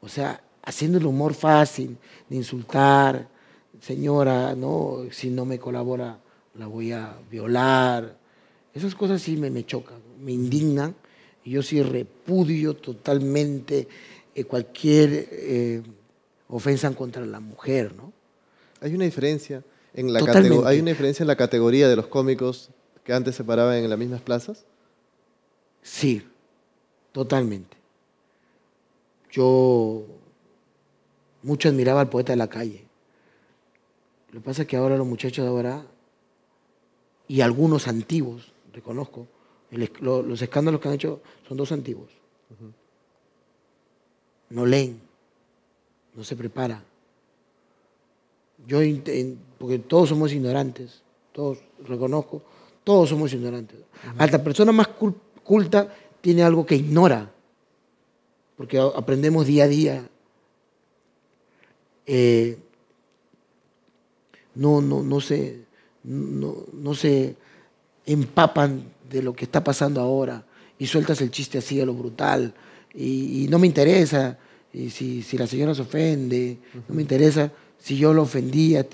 O sea, haciendo el humor fácil, de insultar, señora, no, si no me colabora la voy a violar. Esas cosas sí me, me chocan, me indignan yo sí repudio totalmente eh, cualquier eh, ofensa contra la mujer, ¿no? Hay una diferencia en la Hay una diferencia en la categoría de los cómicos que antes se paraban en las mismas plazas. Sí, totalmente. Yo mucho admiraba al poeta de la calle. Lo que pasa es que ahora los muchachos de ahora, y algunos antiguos, reconozco, los escándalos que han hecho son dos antiguos. No leen, no se preparan. Yo, porque todos somos ignorantes, todos reconozco, todos somos ignorantes. Hasta persona más culta tiene algo que ignora, porque aprendemos día a día. Eh, no, no, no sé. no, no sé empapan de lo que está pasando ahora y sueltas el chiste así a lo brutal y, no me interesa y si, la señora se ofende, no me interesa si yo lo ofendía,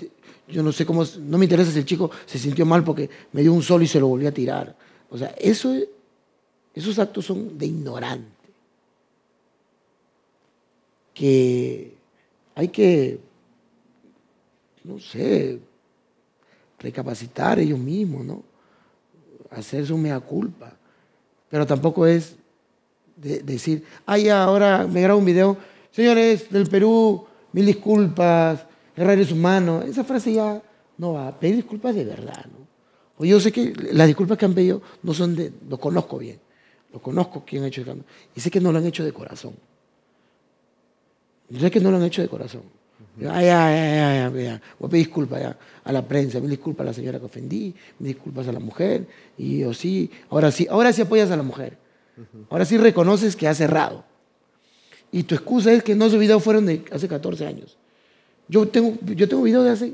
yo no sé cómo, no me interesa si el chico se sintió mal porque me dio un solo y se lo volvió a tirar. O sea, eso, esos actos son de ignorante. Que hay que, no sé, recapacitar ellos mismos, ¿no? Hacerse un mea culpa. Pero tampoco es decir, ay, ya, ahora me grabo un video, señores del Perú, mil disculpas, errores humanos. Esa frase ya no va. Pedir disculpas de verdad, ¿no? O pues yo sé que las disculpas que han pedido no son de, lo conozco bien, lo conozco quién ha hecho el Y sé que no lo han hecho de corazón. Yo sé que no lo han hecho de corazón. Ay, voy a pedir disculpas a la prensa, me disculpas a la señora que ofendí, me disculpas a la mujer, y ¿o sí, ahora sí, ahora sí apoyas a la mujer, ahora sí reconoces que has errado. Y tu excusa es que no, esos videos fueron de hace 14 años. Yo tengo, yo tengo videos de hace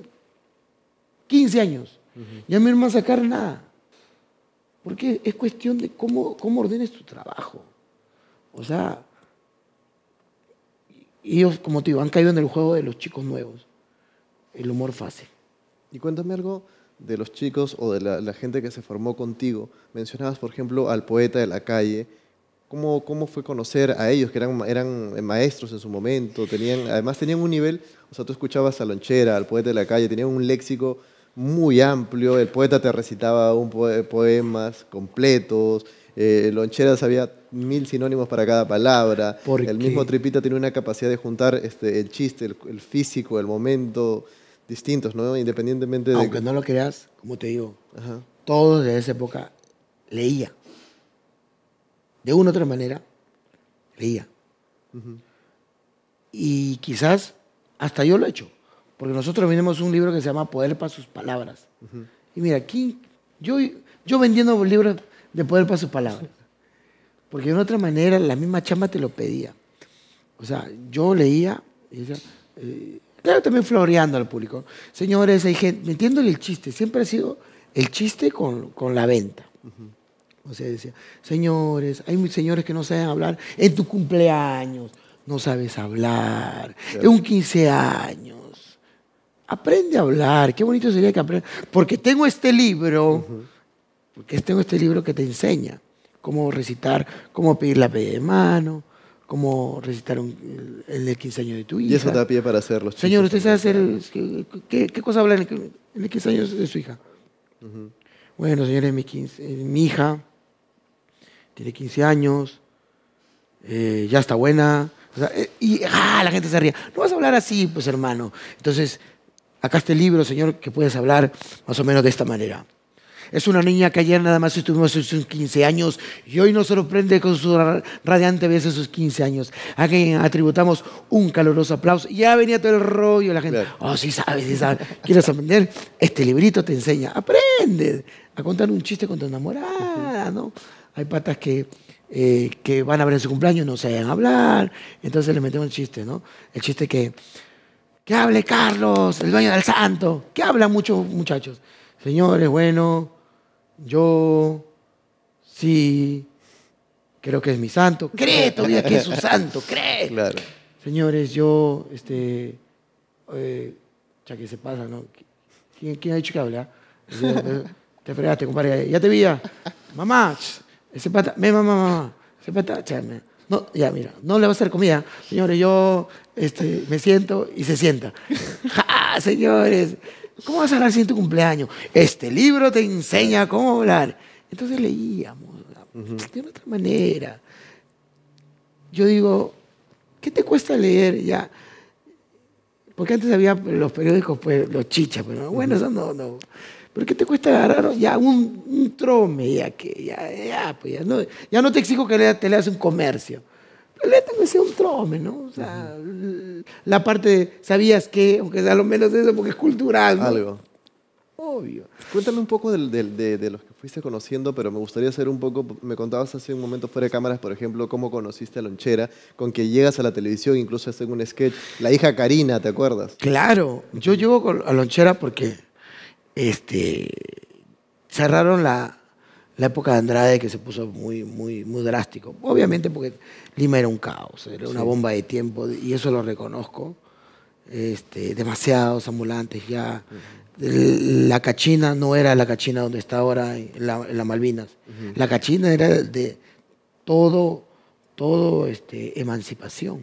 15 años, Ya no ya me a sacar nada. Porque es cuestión de cómo, cómo ordenes tu trabajo. O sea, y ellos, como te digo, han caído en el juego de los chicos nuevos. El humor fácil. Y cuéntame algo de los chicos o de la, gente que se formó contigo. Mencionabas, por ejemplo, al poeta de la calle. ¿Cómo, cómo fue conocer a ellos, que eran, eran maestros en su momento? Tenían, además, tenían un nivel, o sea, tú escuchabas a Lonchera, al poeta de la calle, tenían un léxico muy amplio, el poeta te recitaba un poemas completos, eh, loncheras había mil sinónimos para cada palabra. el mismo Tripita tiene una capacidad de juntar este, el chiste, el, físico, el momento, distintos, ¿no? Independientemente de... Aunque no lo creas, como te digo, todos de esa época leía. De una u otra manera, leía. Y quizás hasta yo lo he hecho, porque nosotros vendemos un libro que se llama Poder para sus palabras. Y mira, aquí yo, yo vendiendo libros de poder para su palabra. Porque de otra manera la misma chamba te lo pedía. O sea, yo leía, eh, claro, también floreando al público. Señores, hay gente, metiéndole el chiste, siempre ha sido el chiste con, la venta. O sea, decía, señores, hay señores que no saben hablar en tu cumpleaños, no sabes hablar, en un 15 años. Aprende a hablar, qué bonito sería que aprendas, Porque tengo este libro. Porque tengo este libro que te enseña cómo recitar, cómo pedir la pie de mano, cómo recitar en el, 15 años de tu hija. Y eso da pie para hacerlo. Señor, ¿usted sabe hacer qué, cosa habla en el, 15 años de su hija? Bueno, señor, mi, mi hija tiene 15 años, eh, ya está buena. Eh, y ah, la gente se ría. No vas a hablar así, pues hermano. Entonces, acá este libro, Señor, que puedes hablar más o menos de esta manera. Es una niña que ayer nada más estuvimos en sus 15 años y hoy nos sorprende con su radiante vez sus 15 años. A quien atributamos un caluroso aplauso. Ya venía todo el rollo, la gente, oh, sí sabes, sí sabes. ¿Quieres aprender? Este librito te enseña. Aprende a contar un chiste con tu enamorada, ¿no? Hay patas que, eh, que van a ver en su cumpleaños y no a hablar. Entonces le metemos el chiste, ¿no? El chiste que, que hable Carlos, el dueño del santo. Que habla mucho, muchachos. Señores, bueno, yo sí creo que es mi santo. Cree todavía que es su santo, cree. Señores, yo, este, eh, ya que se pasa, ¿no? ¿Quién, ha dicho que habla? Este, te fregaste, compadre. Ya te vi, Mamá, ese pata, me mamá, mamá. Ese pata, No, ya, mira, no le va a hacer comida. Señores, yo este, me siento y se sienta. ¡Ja, señores! ¿Cómo vas a hablar si tu cumpleaños? Este libro te enseña cómo hablar. Entonces leíamos de otra manera. Yo digo, ¿qué te cuesta leer ya? Porque antes había los periódicos, pues, los chichas, pero pues, bueno, eso no, no. ¿Pero qué te cuesta agarrar ya un, trome? Ya, que, ya, pues ya, no, ya te exijo que te leas un comercio. Leta que sea un trome, ¿no? O sea, la parte de sabías qué? aunque sea lo menos eso, porque es cultural. Algo. Obvio. Cuéntame un poco de, los que fuiste conociendo, pero me gustaría hacer un poco, me contabas hace un momento fuera de cámaras, por ejemplo, cómo conociste a Lonchera, con que llegas a la televisión, incluso haces un sketch, la hija Karina, ¿te acuerdas? Claro, yo llego a Lonchera porque este, cerraron la, la época de Andrade que se puso muy, muy, muy drástico. Obviamente porque Lima era un caos, era una bomba de tiempo, y eso lo reconozco. Este, demasiados ambulantes ya. La cachina no era la cachina donde está ahora, en las Malvinas. La cachina era de todo, todo este, emancipación.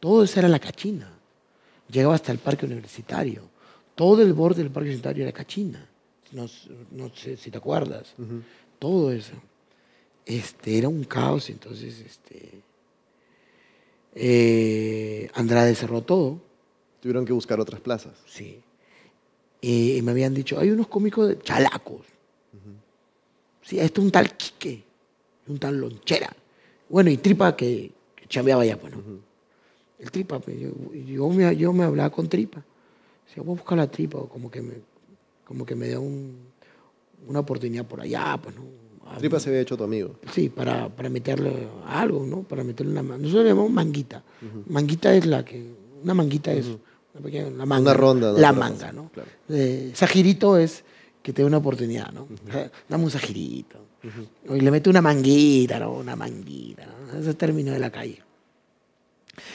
Todo eso era la cachina. Llegaba hasta el parque universitario. Todo el borde del parque universitario era cachina no sé si te acuerdas, todo eso. Este, era un caos, entonces este, eh, Andrade cerró todo. Tuvieron que buscar otras plazas. Sí. y me habían dicho, hay unos cómicos de chalacos. Sí, esto es un tal Quique, un tal Lonchera. Bueno, y Tripa que, chambeaba ya, bueno pues, El Tripa, pues, yo, yo, me, hablaba con Tripa. Decía, voy a buscar la Tripa, como que me, como que me dio una oportunidad por allá, pues, ¿no? se había hecho tu amigo. Sí, para, para meterle algo, ¿no? Para meterle una... Nosotros le llamamos manguita. Manguita es la que... Una manguita es... una, pequeña, una, manga, ronda. La manga, ¿no? Eh, sajirito es que te da una oportunidad, ¿no? dame un sajirito. Y le mete una manguita, ¿no? Una manguita, ¿no? Ese término de la calle.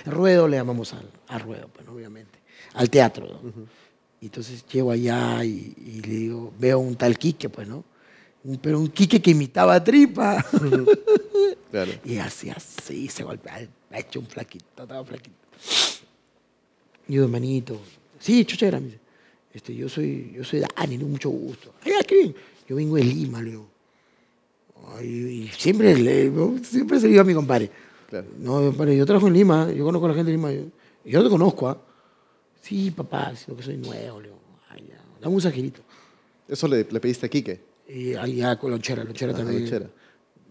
ruedo le llamamos al, ruedo, pues, obviamente. Al teatro, y entonces llego allá y, le digo, veo un tal Quique, pues, ¿no? pero un Quique que imitaba tripa. Y así, así, se golpea el pecho, un flaquito, estaba flaquito. Y yo, hermanito, sí, chuchera, este, yo soy, yo soy Dani, mucho gusto. Ay, ah, Yo vengo de Lima, le y siempre, siempre se le a mi compadre. No, compadre, yo trabajo en Lima, yo conozco a la gente de Lima. Yo, yo te conozco, ¿ah? Sí, papá, sino que soy nuevo. Le digo, ay, ya, dame un sajerito. ¿Eso le, pediste a Quique? Y ahí ya con lonchera, lonchera ah, también. Lonchera.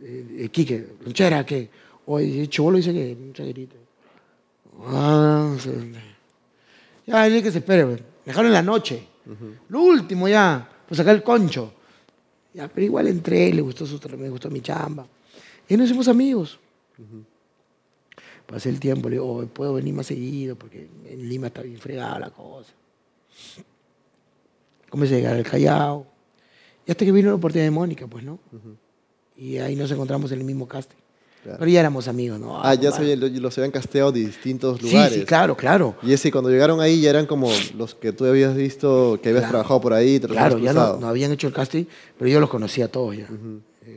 Eh, eh, Quique, lonchera, ¿qué? Oye, Cholo dice que un sajerito. Ah, no sé. Ya, dile que se espere, güey. Pues. Dejaron en la noche. Lo último ya, pues sacar el concho. Ya, pero igual entré, le gustó su, me gustó mi chamba. Y nos hicimos amigos pasé el tiempo, le digo, puedo venir más seguido porque en Lima está bien fregada la cosa. Comencé a llegar al Callao. Y hasta que vino la oportunidad de Mónica, pues, ¿no? Y ahí nos encontramos en el mismo casting. Pero ya éramos amigos, ¿no? Ah, ya ah, los habían casteado de distintos lugares. Sí, sí, claro, claro. Y ese, cuando llegaron ahí ya eran como los que tú habías visto, que habías trabajado por ahí. claro, ya no, habían hecho el casting, pero yo los conocía a todos ya.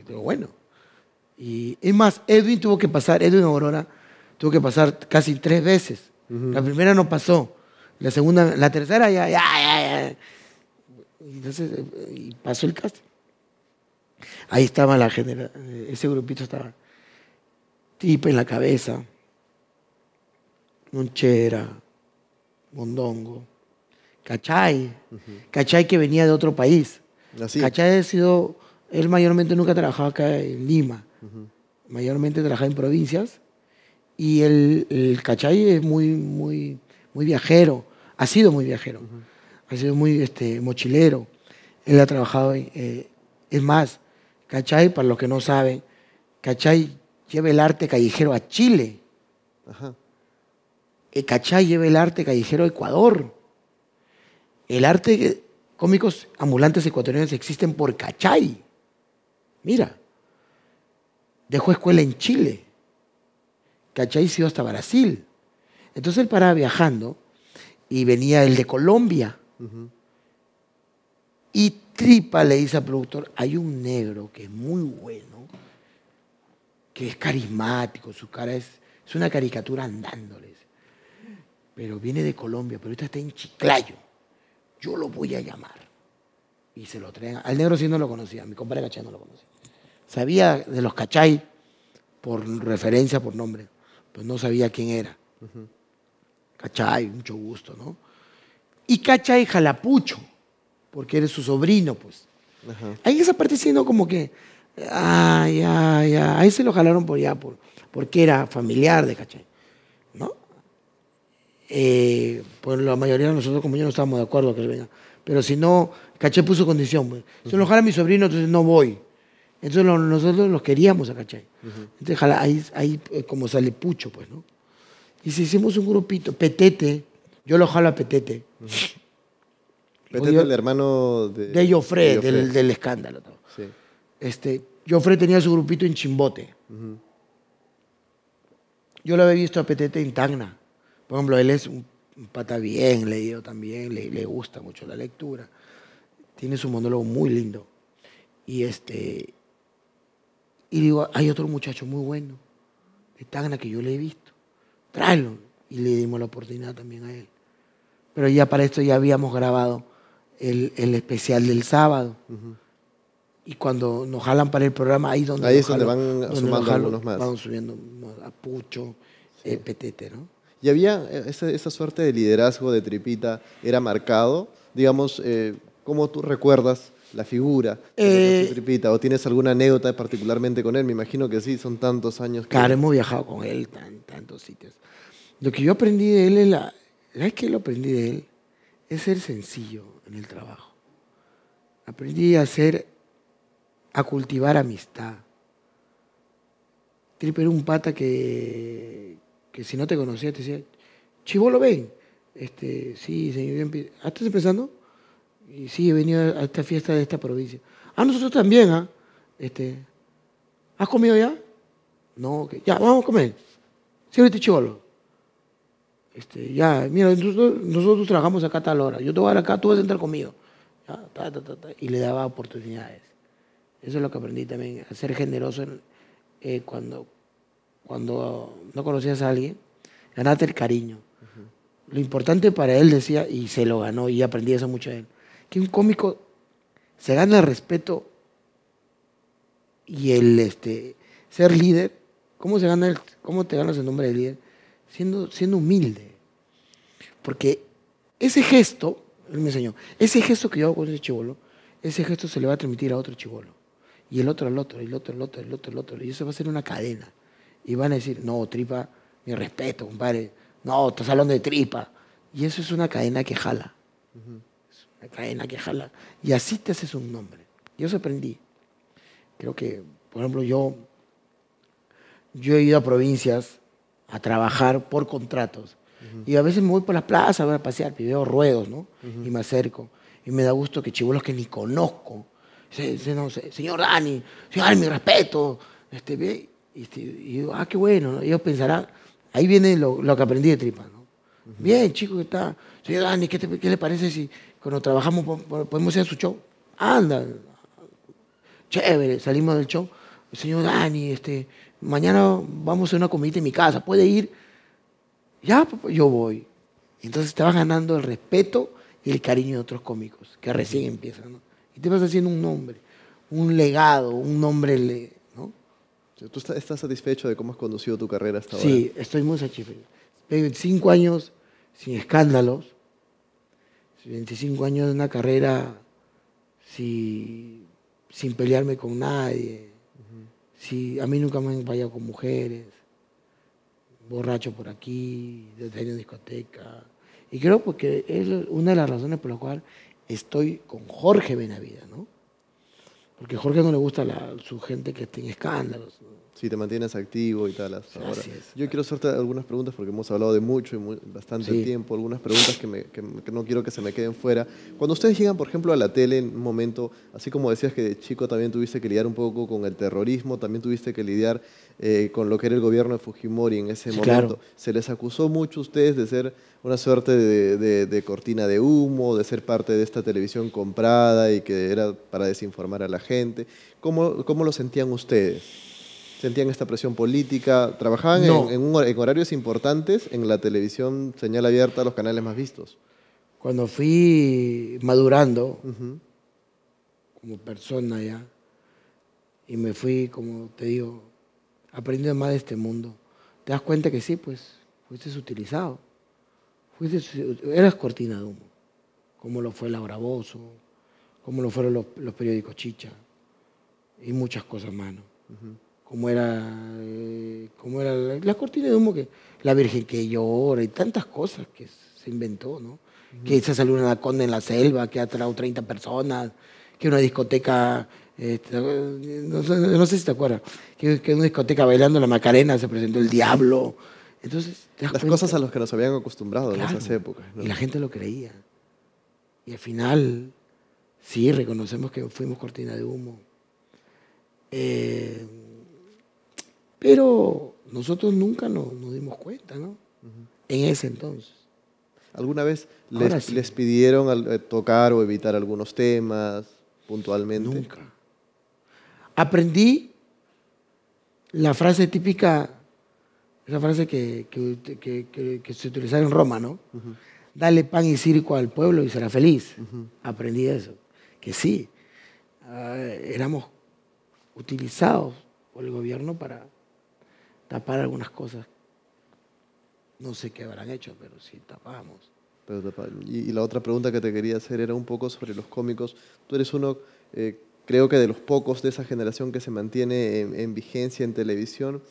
pero eh, bueno. Y es más, Edwin tuvo que pasar, Edwin Aurora tuvo que pasar casi tres veces. La primera no pasó. La segunda, la tercera ya, ya, ya, Entonces, y pasó el caso. Ahí estaba la generación, ese grupito estaba. Tipo en la cabeza, Monchera, Mondongo, Cachay, Cachay que venía de otro país. Cachay ha sido, él mayormente nunca trabajaba acá en Lima, mayormente trabajaba en provincias y el, Cachay es muy, muy, muy viajero, ha sido muy viajero, ha sido muy este, mochilero. Él ha trabajado, eh, es más, Cachay, para los que no saben, Cachay lleva el arte callejero a Chile. El eh, Cachay lleva el arte callejero a Ecuador. El arte cómicos ambulantes ecuatorianos existen por Cachay. Mira, dejó escuela en Chile. ¿cachai? Se iba hasta Brasil. Entonces él paraba viajando y venía el de Colombia. Y Tripa le dice al productor, hay un negro que es muy bueno, que es carismático, su cara es, es una caricatura andándoles, pero viene de Colombia, pero ahorita está en Chiclayo. Yo lo voy a llamar. Y se lo traen. Al negro sí no lo conocía, mi compadre Cachay no lo conocía. Sabía de los Cachay por referencia, por nombre pues no sabía quién era. Cachay, mucho gusto, ¿no? Y Cachay Jalapucho, porque eres su sobrino, pues. Ahí esa parte siendo como que, ay, ay, ay, ahí se lo jalaron por allá, por, porque era familiar de Cachay, ¿no? Eh, pues la mayoría de nosotros como yo no estábamos de acuerdo que él venga. Pero si no, Cachay puso condición, pues. Si no lo jala mi sobrino, entonces no voy. Entonces nosotros los queríamos ¿cachai? Entonces ahí, ahí eh, como sale pucho, pues, ¿no? Y si hicimos un grupito, Petete, yo lo jalo a Petete. Petete, el hermano de... De Joffre, del, escándalo. Este, Joffre tenía su grupito en Chimbote. Yo lo había visto a Petete en Tacna. Por ejemplo, él es un, pata bien leído también, le, le gusta mucho la lectura. Tiene su monólogo muy lindo. Y este y digo, hay otro muchacho muy bueno, de Tacna, que yo le he visto. Tráelo. Y le dimos la oportunidad también a él. Pero ya para esto ya habíamos grabado el, el especial del sábado. Y cuando nos jalan para el programa, ahí, donde ahí es donde van sumando algunos más. Van subiendo a Pucho, eh, Petete, ¿no? Y había eh, esa, suerte de liderazgo de Tripita, era marcado. Digamos, eh, ¿cómo tú recuerdas la figura de eh, Tripita? ¿O tienes alguna anécdota particularmente con él? Me imagino que sí, son tantos años. Que... Claro, hemos viajado con él en tantos sitios. Lo que yo aprendí de él la... ¿Sabes que lo aprendí de él? Es ser sencillo en el trabajo. Aprendí a ser, a cultivar amistad. Trip era un pata que, si no te conocía te decía, lo ven. Este, sí, señor, estás empezando? y sí, he venido a esta fiesta de esta provincia. Ah, nosotros también, ¿ah? Este, ¿Has comido ya? No, okay. ya, vamos a comer. siempre ahorita chivolo. Este, ya, mira, nosotros, trabajamos acá a tal hora. Yo te voy a dar acá, tú vas a entrar conmigo. y le daba oportunidades. Eso es lo que aprendí también, a ser generoso eh, cuando, cuando no conocías a alguien. Ganarte el cariño. Lo importante para él, decía, y se lo ganó, y aprendí eso mucho de él que un cómico se gana el respeto y el este, ser líder. ¿Cómo, se gana el, ¿Cómo te ganas el nombre de líder? Siendo, siendo humilde. Porque ese gesto, él me enseñó, ese gesto que yo hago con ese chivolo, ese gesto se le va a transmitir a otro chivolo. Y el otro al otro, y el otro al otro, el otro al otro. Y eso va a ser una cadena. Y van a decir, no, tripa, mi respeto, compadre. No, estás hablando de tripa. Y eso es una cadena que jala me traen a quejarla. Y así te haces un nombre. Yo aprendí. Creo que, por ejemplo, yo, yo he ido a provincias a trabajar por contratos. Y a veces me voy por las plazas a, pasear, y veo ruedos, ¿no? Y me acerco. Y me da gusto que chivolos que ni conozco. Se, no, señor Dani, señor mi respeto. Este, este, y, digo, ah, qué bueno. Ellos pensarán, ahí viene lo, que aprendí de tripa, ¿no? Bien, chico que está. Señor Dani, ¿qué, le parece si cuando trabajamos podemos ir a su show. Anda, chévere, salimos del show. El señor Dani, este, mañana vamos a una comidita en mi casa, puede ir. Ya, yo voy. Y Entonces te vas ganando el respeto y el cariño de otros cómicos que recién empiezan. Y te vas haciendo un nombre, un legado, un nombre. Le ¿no? ¿Tú estás satisfecho de cómo has conducido tu carrera hasta ahora? Sí, estoy muy satisfecho. Cinco años sin escándalos 25 años de una carrera si, sin pelearme con nadie. si, a mí nunca me han fallado con mujeres. Borracho por aquí, desde en discoteca. Y creo pues que es una de las razones por las cuales estoy con Jorge Benavida, ¿no? Porque a Jorge no le gusta su gente que esté en escándalos si te mantienes activo y tal. Yo quiero hacerte algunas preguntas porque hemos hablado de mucho y bastante tiempo, algunas preguntas que, no quiero que se me queden fuera. Cuando ustedes llegan, por ejemplo, a la tele en un momento, así como decías que de chico también tuviste que lidiar un poco con el terrorismo, también tuviste que lidiar eh, con lo que era el gobierno de Fujimori en ese momento. Se les acusó mucho a ustedes de ser una suerte de, de cortina de humo, de ser parte de esta televisión comprada y que era para desinformar a la gente. ¿Cómo, cómo lo sentían ustedes? sentían esta presión política? ¿Trabajaban en, en, horarios importantes en la televisión, señal abierta, los canales más vistos? Cuando fui madurando como persona ya, y me fui, como te digo, aprendiendo más de este mundo, te das cuenta que sí, pues, fuiste utilizado. Fuiste, eras cortina de humo, como lo fue Laura Bozo, como lo fueron los, periódicos Chicha, y muchas cosas más como era, eh, era la, cortina de humo, que la Virgen que llora y tantas cosas que se inventó, ¿no? Que se salió una conde en la selva, que ha traído 30 personas, que una discoteca, este, no, sé si te acuerdas, que, una discoteca bailando la Macarena se presentó el diablo. Entonces, Las cosas a las que nos habían acostumbrado en esas épocas. Y la gente lo creía. Y al final, sí, reconocemos que fuimos cortina de humo. Eh, pero nosotros nunca nos, dimos cuenta, ¿no? En ese entonces. ¿Alguna vez les, pidieron eh, tocar o evitar algunos temas puntualmente? Nunca. Aprendí la frase típica, esa frase que, se utilizaba en Roma, ¿no? Dale pan y circo al pueblo y será feliz. Aprendí eso. Que sí, ah, éramos utilizados por el gobierno para tapar algunas cosas. No sé qué habrán hecho, pero sí tapamos. Y, la otra pregunta que te quería hacer era un poco sobre los cómicos. Tú eres uno, eh, creo que de los pocos de esa generación que se mantiene en vigencia en televisión.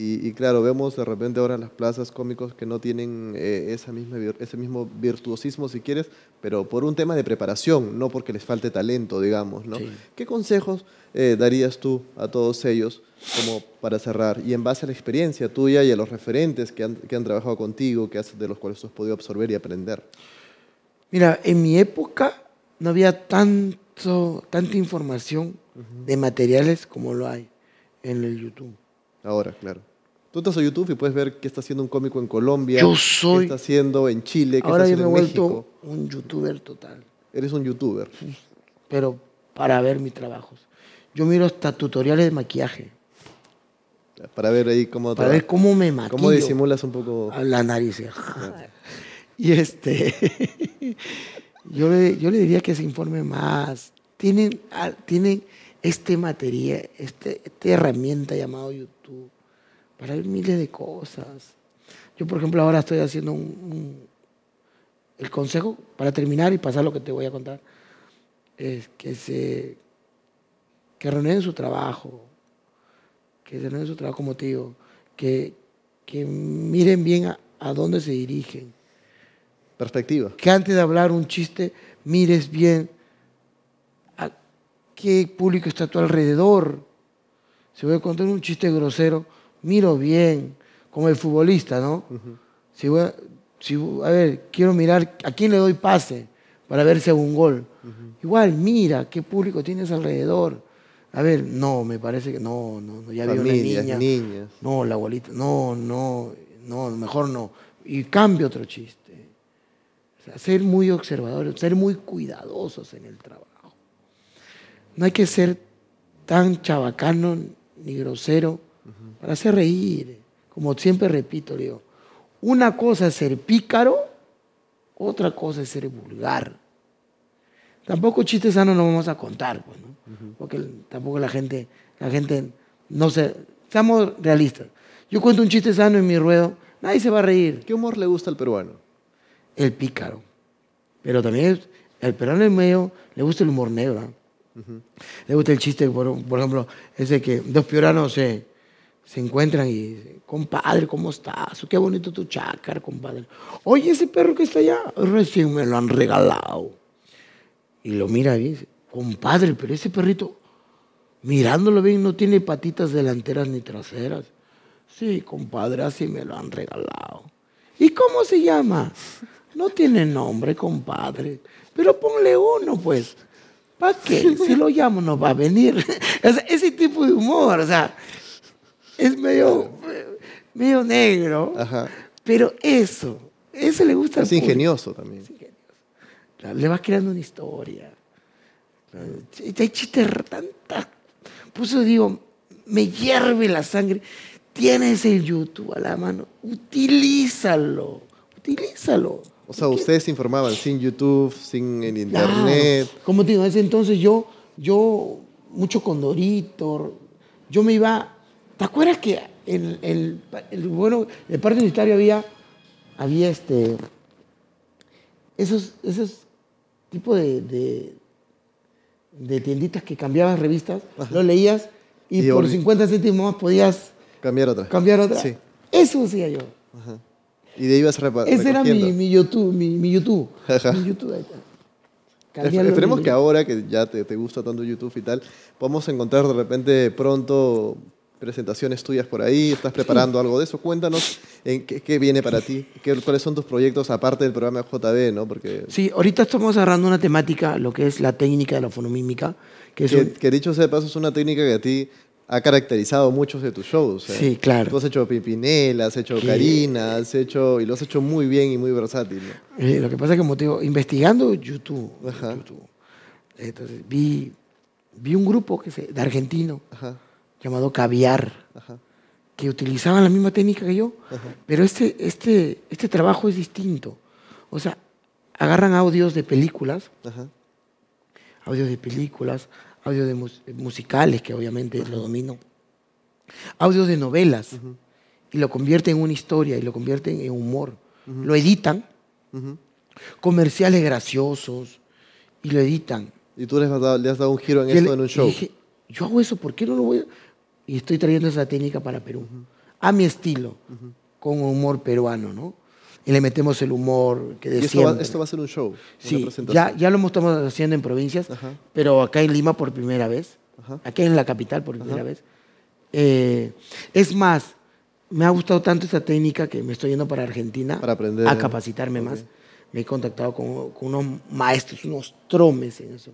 Y, claro, vemos de repente ahora las plazas cómicos que no tienen eh, esa misma, ese mismo virtuosismo, si quieres, pero por un tema de preparación, no porque les falte talento, digamos, ¿no? ¿Qué consejos eh, darías tú a todos ellos como para cerrar? Y en base a la experiencia tuya y a los referentes que han, que han trabajado contigo, que haces de los cuales has podido absorber y aprender. Mira, en mi época no había tanto, tanta información de materiales como lo hay en el YouTube. Ahora, claro. Tú estás a YouTube y puedes ver qué está haciendo un cómico en Colombia. Yo soy. Qué está haciendo en Chile. Qué ahora yo me he vuelto un youtuber total. Eres un youtuber. Pero para ver mis trabajos. Yo miro hasta tutoriales de maquillaje. Para ver ahí cómo. Para ver cómo me maquillo. Cómo disimulas un poco. la nariz. y este. yo, le, yo le diría que se informe más. Tienen. Ah, tienen este materia, este, esta herramienta llamada YouTube para ver miles de cosas. Yo, por ejemplo, ahora estoy haciendo un, el consejo para terminar y pasar lo que te voy a contar. Es que se que renueven su trabajo, que renueven su trabajo como tío, que, que miren bien a dónde se dirigen. Perspectiva. Que antes de hablar un chiste, mires bien qué público está a tu alrededor. Si voy a contar un chiste grosero, miro bien, como el futbolista, ¿no? si a, a ver, quiero mirar a quién le doy pase para ver si hago un gol. Igual, mira qué público tienes alrededor. A ver, no, me parece que no, no, ya una niña. Niñas. No, la abuelita, no, no, no, mejor no. Y cambio otro chiste. ser muy observadores, ser muy cuidadosos en el trabajo no hay que ser tan chabacano ni grosero para hacer reír. Como siempre repito, digo, una cosa es ser pícaro, otra cosa es ser vulgar. Tampoco chistes sanos no vamos a contar, pues, porque tampoco la gente, la gente no se... Seamos realistas. Yo cuento un chiste sano en mi ruedo, nadie se va a reír. ¿Qué humor le gusta al peruano? El pícaro. Pero también el peruano en medio le gusta el humor negro. Le gusta el chiste, por, ejemplo, ese que dos pioranos se, se encuentran y dicen, compadre, ¿cómo estás? Qué bonito tu chácar, compadre. Oye, ese perro que está allá, recién me lo han regalado. Y lo mira y dice, compadre, pero ese perrito, mirándolo bien, no tiene patitas delanteras ni traseras. Sí, compadre, así me lo han regalado. ¿Y cómo se llama? No tiene nombre, compadre. Pero ponle uno, pues. ¿Para qué? Si lo llamo no va a venir. ese tipo de humor, o sea, es medio, medio negro, Ajá. pero eso, eso le gusta. Es al ingenioso también. Es ingenioso. Le vas creando una historia. Hay chistes tanta... Por eso digo, me hierve la sangre. Tienes el YouTube a la mano, utilízalo, utilízalo. O sea, ustedes informaban sin YouTube, sin internet. ¿Cómo Como te digo, ese entonces yo, yo, mucho Dorito. yo me iba. ¿Te acuerdas que el, el, el bueno, el parque unitario había, había este, esos, esos tipos de, de, tienditas que cambiabas revistas, lo leías y, por 50 céntimos podías cambiar otra. Cambiar otra. Sí. Eso hacía yo. Y de ahí ibas reparar Ese era mi, YouTube, mi, Esperemos que ahora que ya te, gusta tanto YouTube y tal, podamos encontrar de repente pronto presentaciones tuyas por ahí. ¿Estás preparando algo de eso? Cuéntanos en qué, viene para ti, qué, cuáles son tus proyectos aparte del programa JB, ¿no? Porque... Sí, ahorita estamos agarrando una temática, lo que es la técnica de la fonomímica. Que, que, que dicho sea de paso, es una técnica que a ti ha caracterizado muchos de tus shows. ¿eh? Sí, claro. Tú has hecho Pimpinela, has hecho Karina, has hecho, y lo has hecho muy bien y muy versátil. Eh, lo que pasa es que, como te digo, investigando YouTube, vi, vi un grupo que de argentino llamado Caviar, que utilizaban la misma técnica que yo, pero este, este, este trabajo es distinto. O sea, agarran audios de películas, audios de películas, audios de musicales, que obviamente lo domino, audios de novelas, y lo convierten en una historia, y lo convierten en humor. Lo editan, comerciales graciosos, y lo editan. ¿Y tú le has dado, un giro en eso en un show? Dije, yo hago eso, ¿por qué no lo voy a...? Y estoy trayendo esa técnica para Perú, a mi estilo, con humor peruano, ¿no? y le metemos el humor que de esto, va, a ser un show? Sí, ya, ya lo estamos haciendo en provincias, pero acá en Lima por primera vez, acá en la capital por primera vez. Eh, es más, me ha gustado tanto esta técnica que me estoy yendo para Argentina a capacitarme más. Me he contactado con, unos maestros, unos tromes en eso.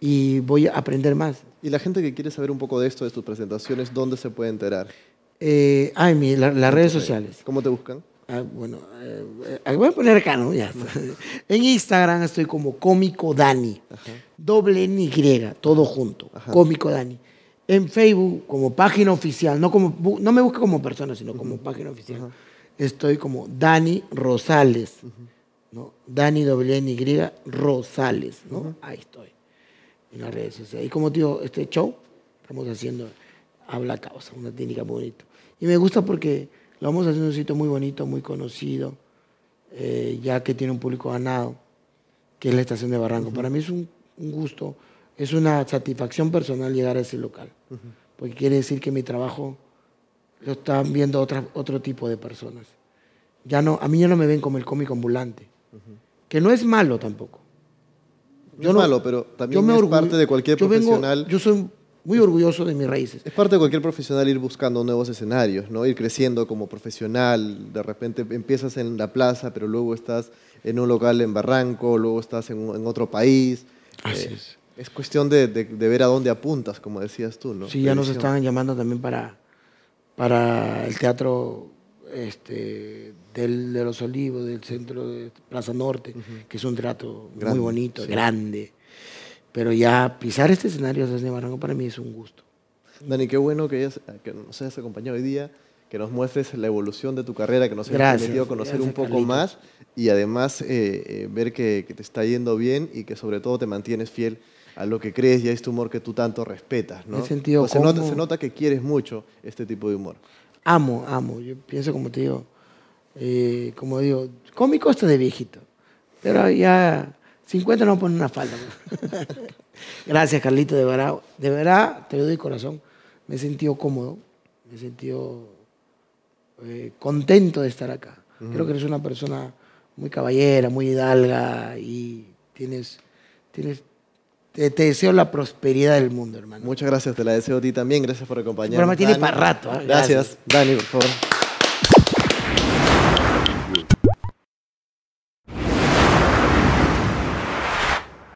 Y voy a aprender más. Y la gente que quiere saber un poco de esto, de tus presentaciones, ¿dónde se puede enterar? Eh, ay, las redes sociales. ¿Cómo te buscan? Ah, bueno, eh, eh, voy a poner acá, ya. en Instagram estoy como Cómico Dani. Doble NY, todo junto. Cómico Dani. En Facebook, como página oficial, no, como, no me busque como persona, sino como página oficial, estoy como Dani Rosales. ¿no? Dani doble NY Rosales. ¿no? Ahí estoy. En las redes sociales. Y como digo, este show estamos haciendo habla causa, una técnica bonita. Y me gusta porque lo vamos a hacer en un sitio muy bonito, muy conocido, eh, ya que tiene un público ganado, que es la estación de Barranco. Para mí es un, gusto, es una satisfacción personal llegar a ese local, porque quiere decir que mi trabajo lo están viendo otro tipo de personas. Ya no, a mí ya no me ven como el cómico ambulante, que no es malo tampoco. No yo es no, malo, pero también es parte de cualquier profesional. yo soy muy orgulloso de mis raíces. Es parte de cualquier profesional ir buscando nuevos escenarios, ¿no? Ir creciendo como profesional. De repente empiezas en la plaza, pero luego estás en un local en Barranco, luego estás en, otro país. Así eh, es. cuestión de, ver a dónde apuntas, como decías tú, ¿no? Sí, ya nos estaban llamando también para, para el teatro este, de los Olivos, del centro de Plaza Norte, que es un teatro muy bonito, grande pero ya pisar este escenario de Barranco para mí es un gusto. Dani, qué bueno que, que nos hayas acompañado hoy día, que nos muestres la evolución de tu carrera, que nos hayas permitido conocer un poco más y además eh, eh, ver que, te está yendo bien y que sobre todo te mantienes fiel a lo que crees y a este humor que tú tanto respetas. ¿no? Sentido pues se, nota, se nota que quieres mucho este tipo de humor. Amo, amo. Yo pienso como te digo, eh, como digo, cómico hasta de viejito, pero ya 50 no ponen una falda. Gracias, Carlito, de verdad. De verdad, te lo doy corazón. Me he sentido cómodo, me he sentido eh, contento de estar acá. Creo que eres una persona muy caballera, muy hidalga y tienes, tienes te, deseo la prosperidad del mundo, hermano. Muchas gracias, te la deseo a ti también. Gracias por acompañarnos. Pero me tienes para rato. ¿eh? Gracias. gracias, Dani, por favor.